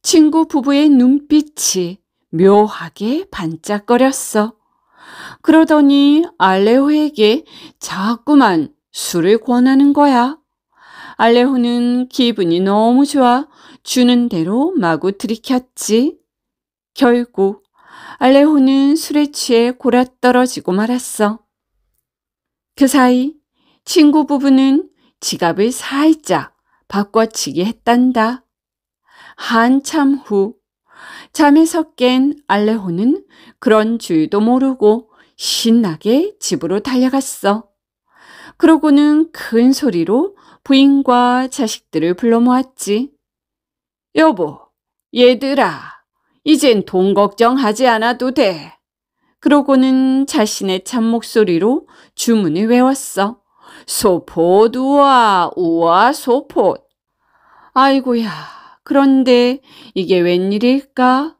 친구 부부의 눈빛이 묘하게 반짝거렸어. 그러더니 알레호에게 자꾸만 술을 권하는 거야. 알레호는 기분이 너무 좋아 주는 대로 마구 들이켰지. 결국 알레호는 술에 취해 골아떨어지고 말았어. 그 사이 친구 부부는 지갑을 살짝 바꿔치기 했단다. 한참 후 잠에서 깬 알레호는 그런 줄도 모르고 신나게 집으로 달려갔어. 그러고는 큰 소리로 부인과 자식들을 불러 모았지. 여보, 얘들아, 이젠 돈 걱정하지 않아도 돼. 그러고는 자신의 참목소리로 주문을 외웠어. 소포 두와우와 소포. 아이고야. 그런데 이게 웬일일까?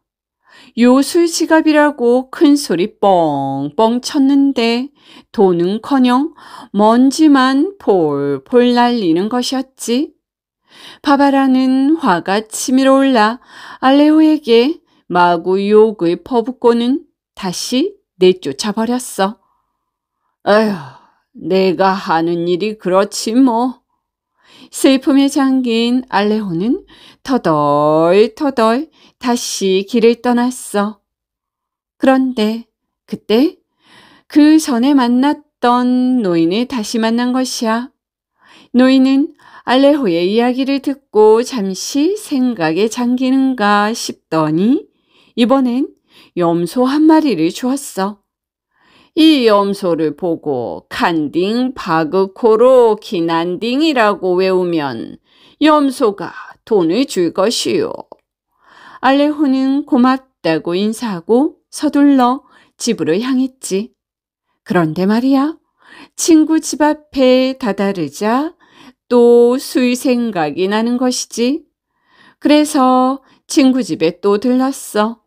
요술 지갑이라고 큰 소리 뻥뻥 쳤는데 돈은커녕 먼지만 폴폴 날리는 것이었지. 바바라는 화가 치밀어 올라 알레오에게 마구 욕을 퍼붓고는 다시 내쫓아 버렸어. 에휴, 내가 하는 일이 그렇지 뭐. 슬픔에 잠긴 알레호는 터덜터덜 다시 길을 떠났어. 그런데 그때 그 전에 만났던 노인을 다시 만난 것이야. 노인은 알레호의 이야기를 듣고 잠시 생각에 잠기는가 싶더니 이번엔 염소 한 마리를 주었어. 이 염소를 보고 칸딩 바그코로 기난딩이라고 외우면 염소가 돈을 줄 것이요. 알레호는 고맙다고 인사하고 서둘러 집으로 향했지. 그런데 말이야, 친구 집 앞에 다다르자 또수술 생각이 나는 것이지. 그래서 친구 집에 또 들렀어.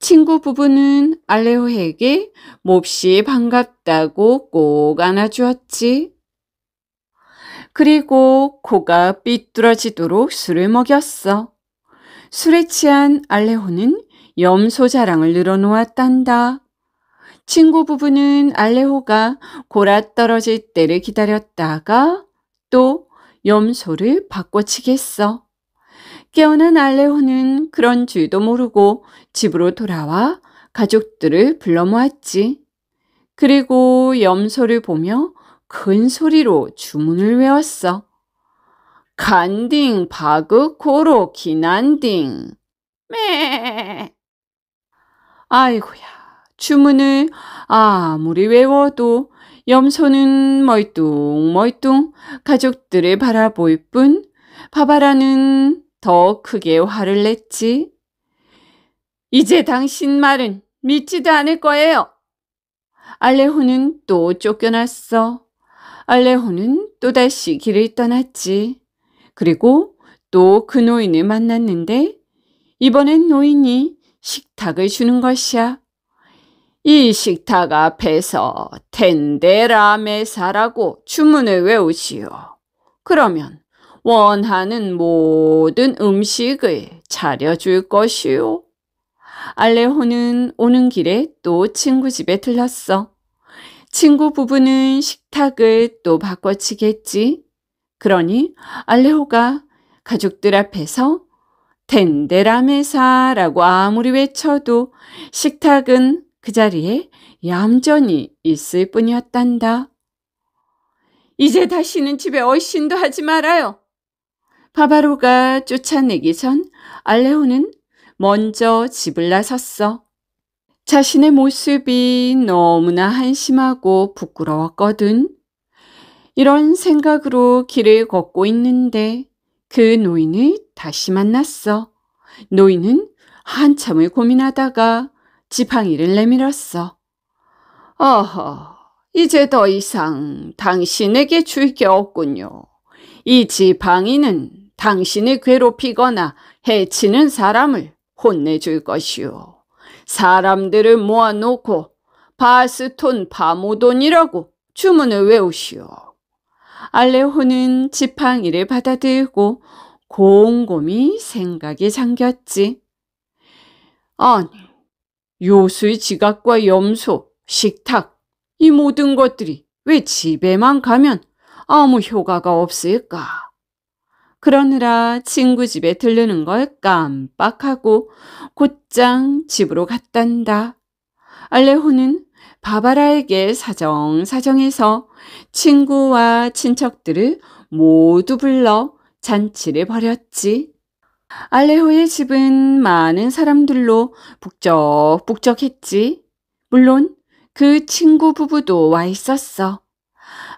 친구 부부는 알레오에게 몹시 반갑다고 꼭 안아주었지. 그리고 코가 삐뚤어지도록 술을 먹였어. 술에 취한 알레오는 염소 자랑을 늘어놓았단다. 친구 부부는 알레호가 고라 떨어질 때를 기다렸다가 또 염소를 바꿔치겠어. 깨어난 알레호는 그런 줄도 모르고 집으로 돌아와 가족들을 불러 모았지. 그리고 염소를 보며 큰 소리로 주문을 외웠어. 간딩 바그 코로 기난딩. 메. 아이고야. 주문을 아무리 외워도 염소는 멀뚱멀뚱 가족들을 바라볼 뿐 바바라는 더 크게 화를 냈지. 이제 당신 말은 믿지도 않을 거예요. 알레호는 또 쫓겨났어. 알레호는 또다시 길을 떠났지. 그리고 또 그 노인을 만났는데 이번엔 노인이 식탁을 주는 것이야. 이 식탁 앞에서 텐데라메사라고 주문을 외우시오. 그러면 원하는 모든 음식을 차려줄 것이요. 알레호는 오는 길에 또 친구 집에 들렀어. 친구 부부는 식탁을 또 바꿔치겠지. 그러니 알레호가 가족들 앞에서 텐데라메사라고 아무리 외쳐도 식탁은 그 자리에 얌전히 있을 뿐이었단다. 이제 다시는 집에 얼씬도 하지 말아요. 파바로가 쫓아내기 전 알레오는 먼저 집을 나섰어. 자신의 모습이 너무나 한심하고 부끄러웠거든. 이런 생각으로 길을 걷고 있는데 그 노인을 다시 만났어. 노인은 한참을 고민하다가 지팡이를 내밀었어. 어허, 이제 더 이상 당신에게 줄게 없군요. 이 지팡이는 당신이 괴롭히거나 해치는 사람을 혼내줄 것이오 사람들을 모아놓고 바스톤 파모돈이라고 주문을 외우시오. 알레호는 지팡이를 받아들고 곰곰이 생각에 잠겼지. 아니, 요수의 지각과 염소, 식탁, 이 모든 것들이 왜 집에만 가면 아무 효과가 없을까? 그러느라 친구 집에 들르는 걸 깜빡하고 곧장 집으로 갔단다. 알레호는 바바라에게 사정사정해서 친구와 친척들을 모두 불러 잔치를 벌였지. 알레호의 집은 많은 사람들로 북적북적했지. 물론 그 친구 부부도 와 있었어.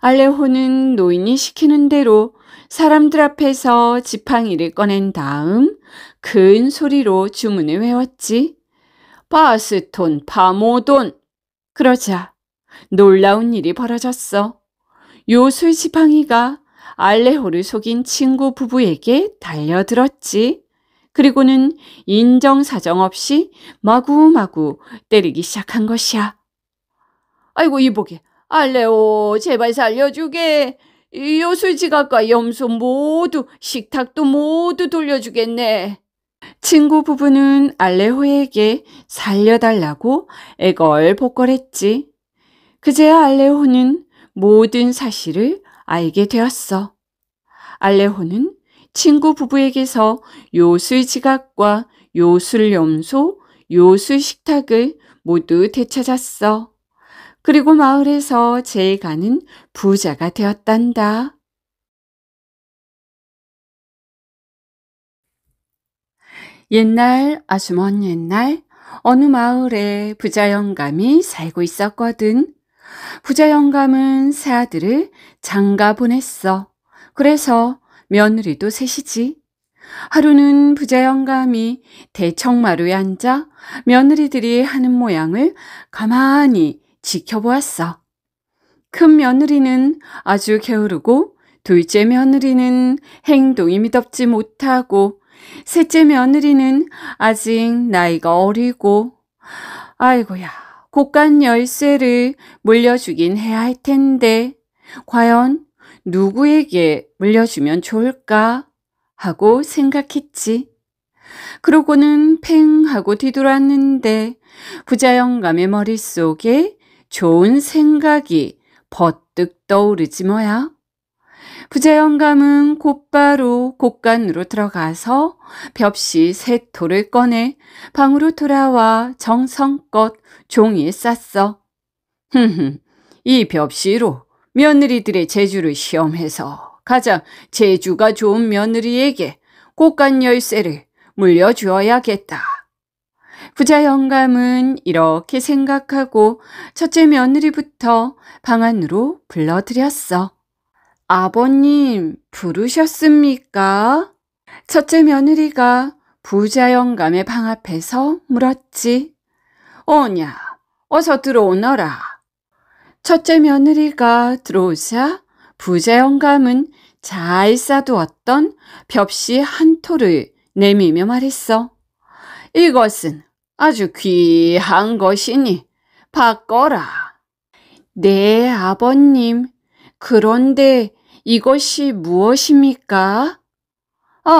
알레호는 노인이 시키는 대로 사람들 앞에서 지팡이를 꺼낸 다음 큰 소리로 주문을 외웠지. 바스톤 파모돈. 그러자 놀라운 일이 벌어졌어. 요술 지팡이가 알레호를 속인 친구 부부에게 달려들었지. 그리고는 인정사정 없이 마구마구 때리기 시작한 것이야. 아이고 이보게 알레오 제발 살려주게 요술 지갑과 염소 모두 식탁도 모두 돌려주겠네. 친구 부부는 알레호에게 살려달라고 애걸복걸했지. 그제야 알레호는 모든 사실을 알게 되었어. 알레호는 친구 부부에게서 요술 지갑과 요술 염소, 요술 식탁을 모두 되찾았어. 그리고 마을에서 제일 가는 부자가 되었단다. 옛날 아주 먼 옛날 어느 마을에 부자 영감이 살고 있었거든. 부자 영감은 새 아들을 장가 보냈어. 그래서 며느리도 셋이지. 하루는 부자 영감이 대청마루에 앉아 며느리들이 하는 모양을 가만히 지켜보았어. 큰 며느리는 아주 게으르고 둘째 며느리는 행동이 미덥지 못하고 셋째 며느리는 아직 나이가 어리고 아이고야 곡간 열쇠를 물려주긴 해야 할 텐데 과연 누구에게 물려주면 좋을까 하고 생각했지. 그러고는 팽 하고 뒤돌았는데 부자 영감의 머릿속에 좋은 생각이 버뜩 떠오르지 뭐야. 부자 영감은 곧바로 곡간으로 들어가서 벽시 세 토를 꺼내 방으로 돌아와 정성껏 종이에 쌌어. 흠흠, 이 벽시로 며느리들의 재주를 시험해서 가장 재주가 좋은 며느리에게 곡간 열쇠를 물려주어야겠다. 부자 영감은 이렇게 생각하고 첫째 며느리부터 방 안으로 불러들였어. 아버님, 부르셨습니까? 첫째 며느리가 부자 영감의 방 앞에서 물었지. 오냐, 어서 들어오너라. 첫째 며느리가 들어오자 부자 영감은 잘 싸두었던 벽시 한 토를 내밀며 말했어. 이것은 아주 귀한 것이니 바꿔라. 네, 아버님. 그런데 이것이 무엇입니까? 어,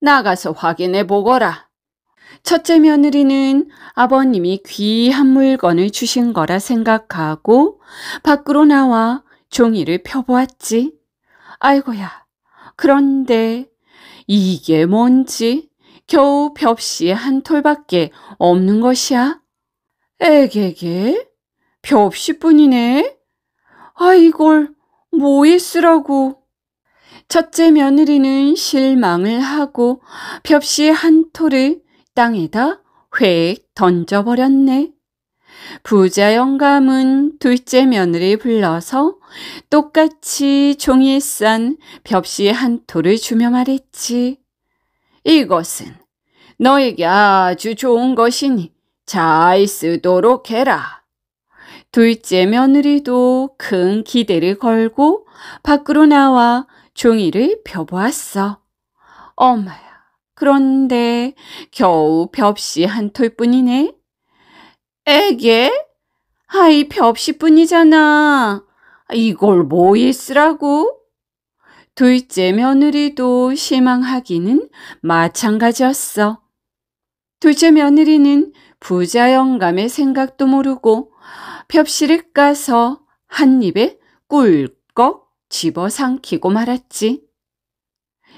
나가서 확인해 보거라. 첫째 며느리는 아버님이 귀한 물건을 주신 거라 생각하고 밖으로 나와 종이를 펴보았지. 아이고야. 그런데 이게 뭔지 겨우 볍씨 한 톨밖에 없는 것이야. 에게게 벽시 뿐이네아 이걸 뭐에 쓰라고. 첫째 며느리는 실망을 하고 볍씨 한 톨을 땅에다 획 던져버렸네. 부자 영감은 둘째 며느리 불러서 똑같이 종이에 싼 볍씨 한 톨을 주며 말했지. 이것은 너에게 아주 좋은 것이니 잘 쓰도록 해라. 둘째 며느리도 큰 기대를 걸고 밖으로 나와 종이를 펴보았어. 엄마야, 그런데 겨우 벽시 한 톨뿐이네. 에게? 아이 벽시뿐이잖아. 이걸 뭐에 쓰라고? 둘째 며느리도 실망하기는 마찬가지였어. 둘째 며느리는 부자 영감의 생각도 모르고 벽실을 까서 한 입에 꿀꺽 집어삼키고 말았지.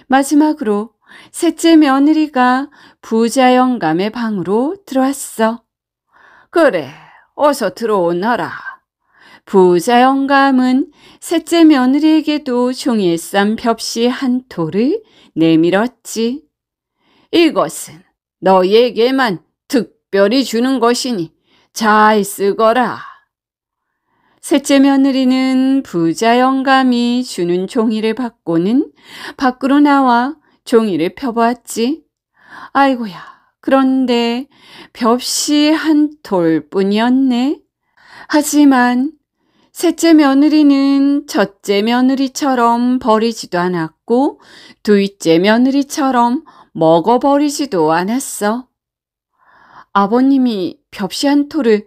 마지막으로 셋째 며느리가 부자 영감의 방으로 들어왔어. 그래, 어서 들어오너라. 부자 영감은 셋째 며느리에게도 종이에 쌈 벽시 한 돌을 내밀었지. 이것은 너희에게만 특별히 주는 것이니 잘 쓰거라. 셋째 며느리는 부자 영감이 주는 종이를 받고는 밖으로 나와 종이를 펴보았지. 아이고야, 그런데 벽시 한 돌뿐이었네. 하지만 셋째 며느리는 첫째 며느리처럼 버리지도 않았고 둘째 며느리처럼 먹어버리지도 않았어. 아버님이 벽시 한 토를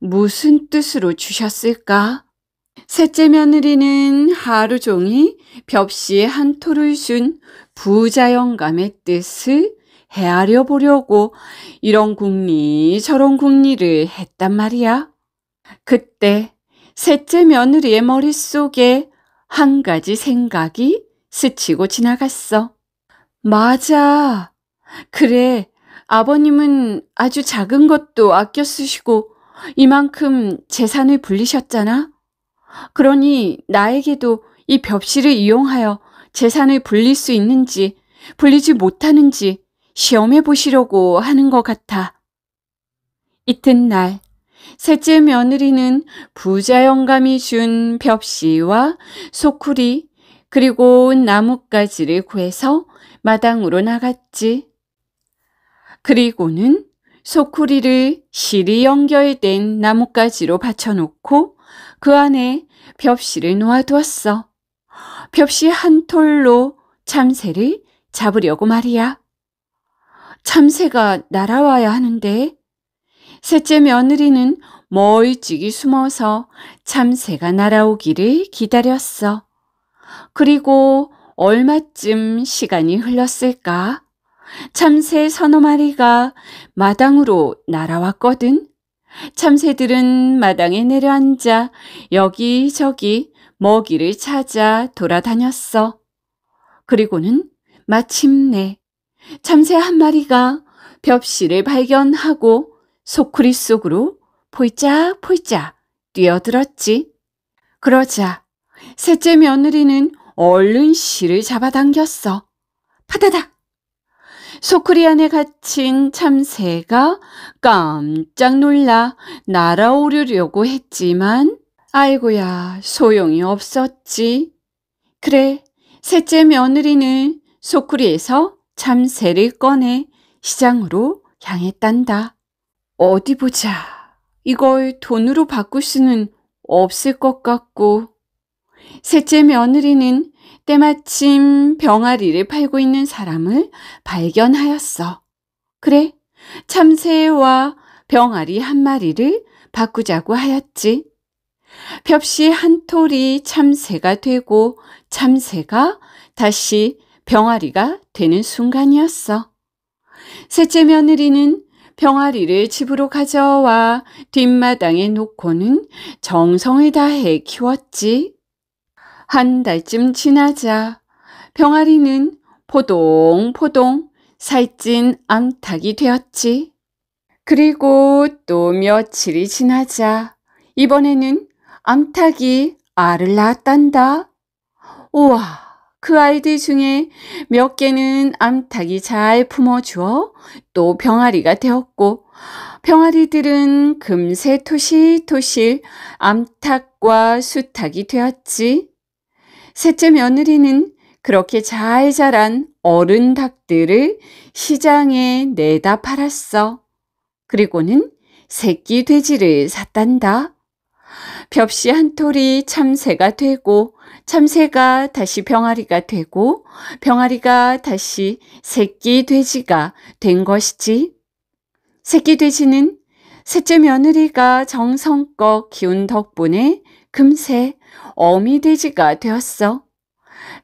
무슨 뜻으로 주셨을까? 셋째 며느리는 하루 종일 벽시 한 토를 준 부자 영감의 뜻을 헤아려 보려고 이런 궁리 저런 궁리를 했단 말이야. 그때 셋째 며느리의 머릿속에 한 가지 생각이 스치고 지나갔어. 맞아. 그래. 아버님은 아주 작은 것도 아껴 쓰시고 이만큼 재산을 불리셨잖아. 그러니 나에게도 이 벽실을 이용하여 재산을 불릴 수 있는지 불리지 못하는지 시험해 보시려고 하는 것 같아. 이튿날 셋째 며느리는 부자 영감이 준 벽시와 소쿠리 그리고 나뭇가지를 구해서 마당으로 나갔지. 그리고는 소쿠리를 실이 연결된 나뭇가지로 받쳐놓고 그 안에 벽시를 놓아두었어. 벽시 한 톨로 참새를 잡으려고 말이야. 참새가 날아와야 하는데 셋째 며느리는 멀찍이 숨어서 참새가 날아오기를 기다렸어. 그리고 얼마쯤 시간이 흘렀을까? 참새 서너 마리가 마당으로 날아왔거든. 참새들은 마당에 내려앉아 여기저기 먹이를 찾아 돌아다녔어. 그리고는 마침내 참새 한 마리가 벽실을 발견하고 소쿠리 속으로 폴짝폴짝 뛰어들었지. 그러자 셋째 며느리는 얼른 실을 잡아당겼어. 파다닥! 소쿠리 안에 갇힌 참새가 깜짝 놀라 날아오르려고 했지만 아이고야 소용이 없었지. 그래 셋째 며느리는 소쿠리에서 참새를 꺼내 시장으로 향했단다. 어디 보자. 이걸 돈으로 바꿀 수는 없을 것 같고. 셋째 며느리는 때마침 병아리를 팔고 있는 사람을 발견하였어. 그래, 참새와 병아리 한 마리를 바꾸자고 하였지. 볍씨 한 톨이 참새가 되고 참새가 다시 병아리가 되는 순간이었어. 셋째 며느리는 병아리를 집으로 가져와 뒷마당에 놓고는 정성을 다해 키웠지. 한 달쯤 지나자 병아리는 포동포동 살찐 암탉이 되었지. 그리고 또 며칠이 지나자 이번에는 암탉이 알을 낳았단다. 우와! 그 아이들 중에 몇 개는 암탉이 잘 품어주어 또 병아리가 되었고 병아리들은 금세 토실토실 암탉과 수탉이 되었지. 셋째 며느리는 그렇게 잘 자란 어른 닭들을 시장에 내다 팔았어. 그리고는 새끼 돼지를 샀단다. 벽시 한 톨이 참새가 되고 참새가 다시 병아리가 되고 병아리가 다시 새끼 돼지가 된 것이지. 새끼 돼지는 셋째 며느리가 정성껏 키운 덕분에 금세 어미 돼지가 되었어.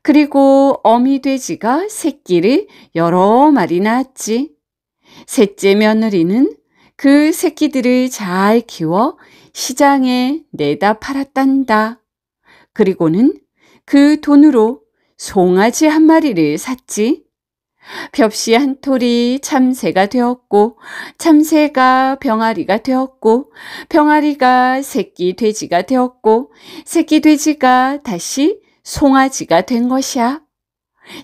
그리고 어미 돼지가 새끼를 여러 마리 낳았지. 셋째 며느리는 그 새끼들을 잘 키워 시장에 내다 팔았단다. 그리고는 그 돈으로 송아지 한 마리를 샀지. 벽시 한 톨이 참새가 되었고 참새가 병아리가 되었고 병아리가 새끼 돼지가 되었고 새끼 돼지가 다시 송아지가 된 것이야.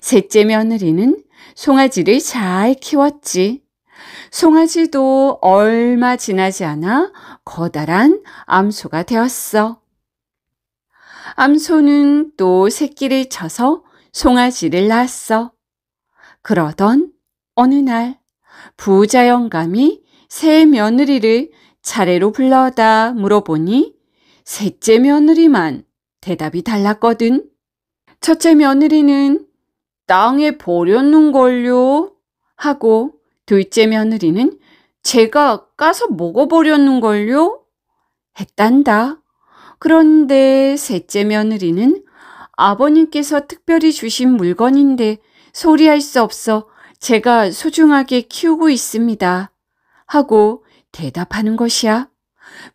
셋째 며느리는 송아지를 잘 키웠지. 송아지도 얼마 지나지 않아 커다란 암소가 되었어. 암소는 또 새끼를 쳐서 송아지를 낳았어. 그러던 어느 날 부자 영감이 새 며느리를 차례로 불러다 물어보니 셋째 며느리만 대답이 달랐거든. 첫째 며느리는 땅에 버렸는걸요 하고 둘째 며느리는 제가 까서 먹어버렸는걸요 했단다. 그런데 셋째 며느리는 아버님께서 특별히 주신 물건인데 소리할 수 없어 제가 소중하게 키우고 있습니다. 하고 대답하는 것이야.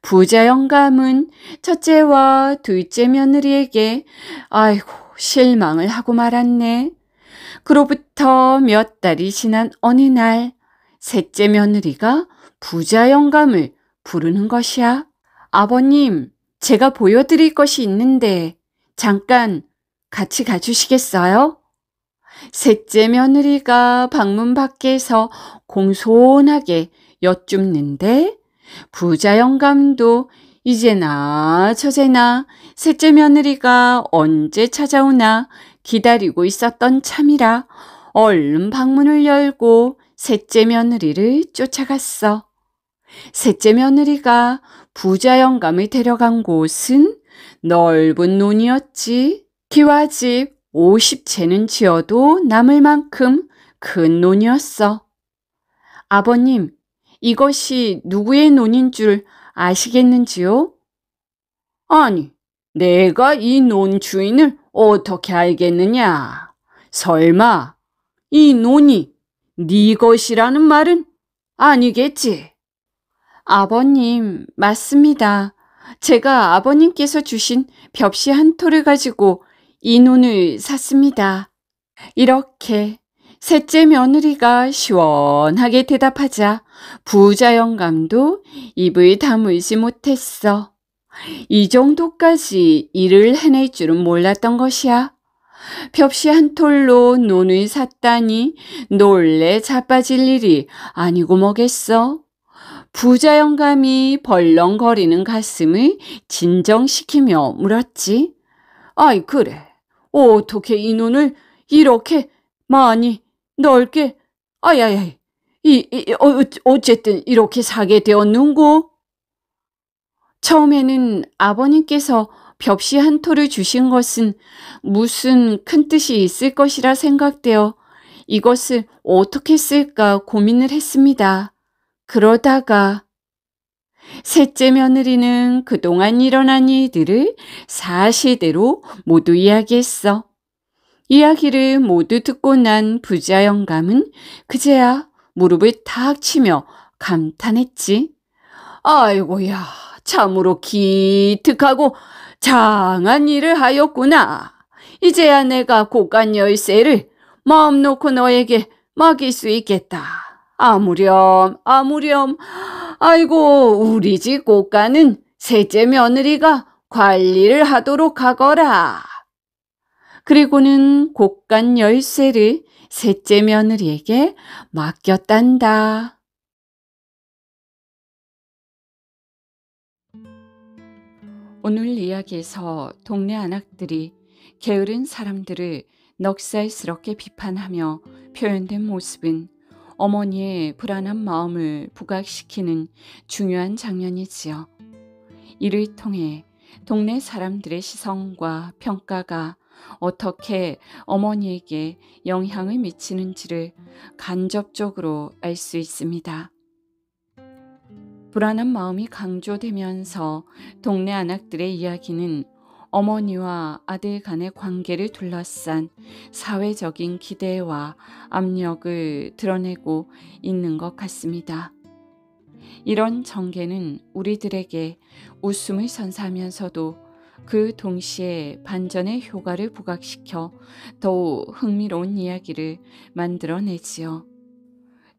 부자 영감은 첫째와 둘째 며느리에게 아이고 실망을 하고 말았네. 그로부터 몇 달이 지난 어느 날 셋째 며느리가 부자 영감을 부르는 것이야. 아버님, 제가 보여드릴 것이 있는데 잠깐 같이 가주시겠어요? 셋째 며느리가 방문 밖에서 공손하게 여쭙는데 부자 영감도 이제나 처제나 셋째 며느리가 언제 찾아오나 기다리고 있었던 참이라 얼른 방문을 열고 셋째 며느리를 쫓아갔어. 셋째 며느리가 부자 영감이 데려간 곳은 넓은 논이었지. 기와집 50채는 지어도 남을 만큼 큰 논이었어. 아버님, 이것이 누구의 논인 줄 아시겠는지요? 아니, 내가 이 논 주인을 어떻게 알겠느냐? 설마 이 논이 네 것이라는 말은 아니겠지? 아버님, 맞습니다. 제가 아버님께서 주신 벽시 한 토를 가지고 이눈을 샀습니다. 이렇게 셋째 며느리가 시원하게 대답하자 부자 영감도 입을 다물지 못했어. 이 정도까지 일을 해낼 줄은 몰랐던 것이야. 벽시 한 톨로 논을 샀다니 놀래 자빠질 일이 아니고 뭐겠어. 부자 영감이 벌렁거리는 가슴을 진정시키며 물었지. 아이 그래. 어떻게 이 눈을 이렇게 많이 넓게 아야야 이, 이 어, 어쨌든 이렇게 사게 되었는고. 처음에는 아버님께서 벽시 한 토를 주신 것은 무슨 큰 뜻이 있을 것이라 생각되어 이것을 어떻게 쓸까 고민을 했습니다. 그러다가 셋째 며느리는 그동안 일어난 일들을 사실대로 모두 이야기했어. 이야기를 모두 듣고 난 부자 영감은 그제야 무릎을 탁 치며 감탄했지. 아이고야, 참으로 기특하고 장한 일을 하였구나. 이제야 내가 고간 열쇠를 마음 놓고 너에게 맡길 수 있겠다. 아무렴, 아무렴. 아이고, 우리 집고가는 셋째 며느리가 관리를 하도록 하거라. 그리고는 곡간 열쇠를 셋째 며느리에게 맡겼단다. 오늘 이야기에서 동네 안악들이 게으른 사람들을 넉살스럽게 비판하며 표현된 모습은 어머니의 불안한 마음을 부각시키는 중요한 장면이지요. 이를 통해 동네 사람들의 시선과 평가가 어떻게 어머니에게 영향을 미치는지를 간접적으로 알 수 있습니다. 불안한 마음이 강조되면서 동네 안악들의 이야기는 어머니와 아들 간의 관계를 둘러싼 사회적인 기대와 압력을 드러내고 있는 것 같습니다. 이런 전개는 우리들에게 웃음을 선사하면서도 그 동시에 반전의 효과를 부각시켜 더욱 흥미로운 이야기를 만들어내지요.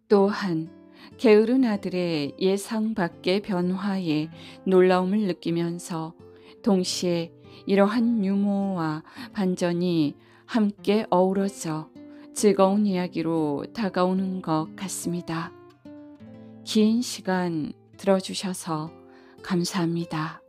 또한 게으른 아들의 예상 밖의 변화에 놀라움을 느끼면서 동시에 이러한 유머와 반전이 함께 어우러져 즐거운 이야기로 다가오는 것 같습니다. 긴 시간 들어주셔서 감사합니다.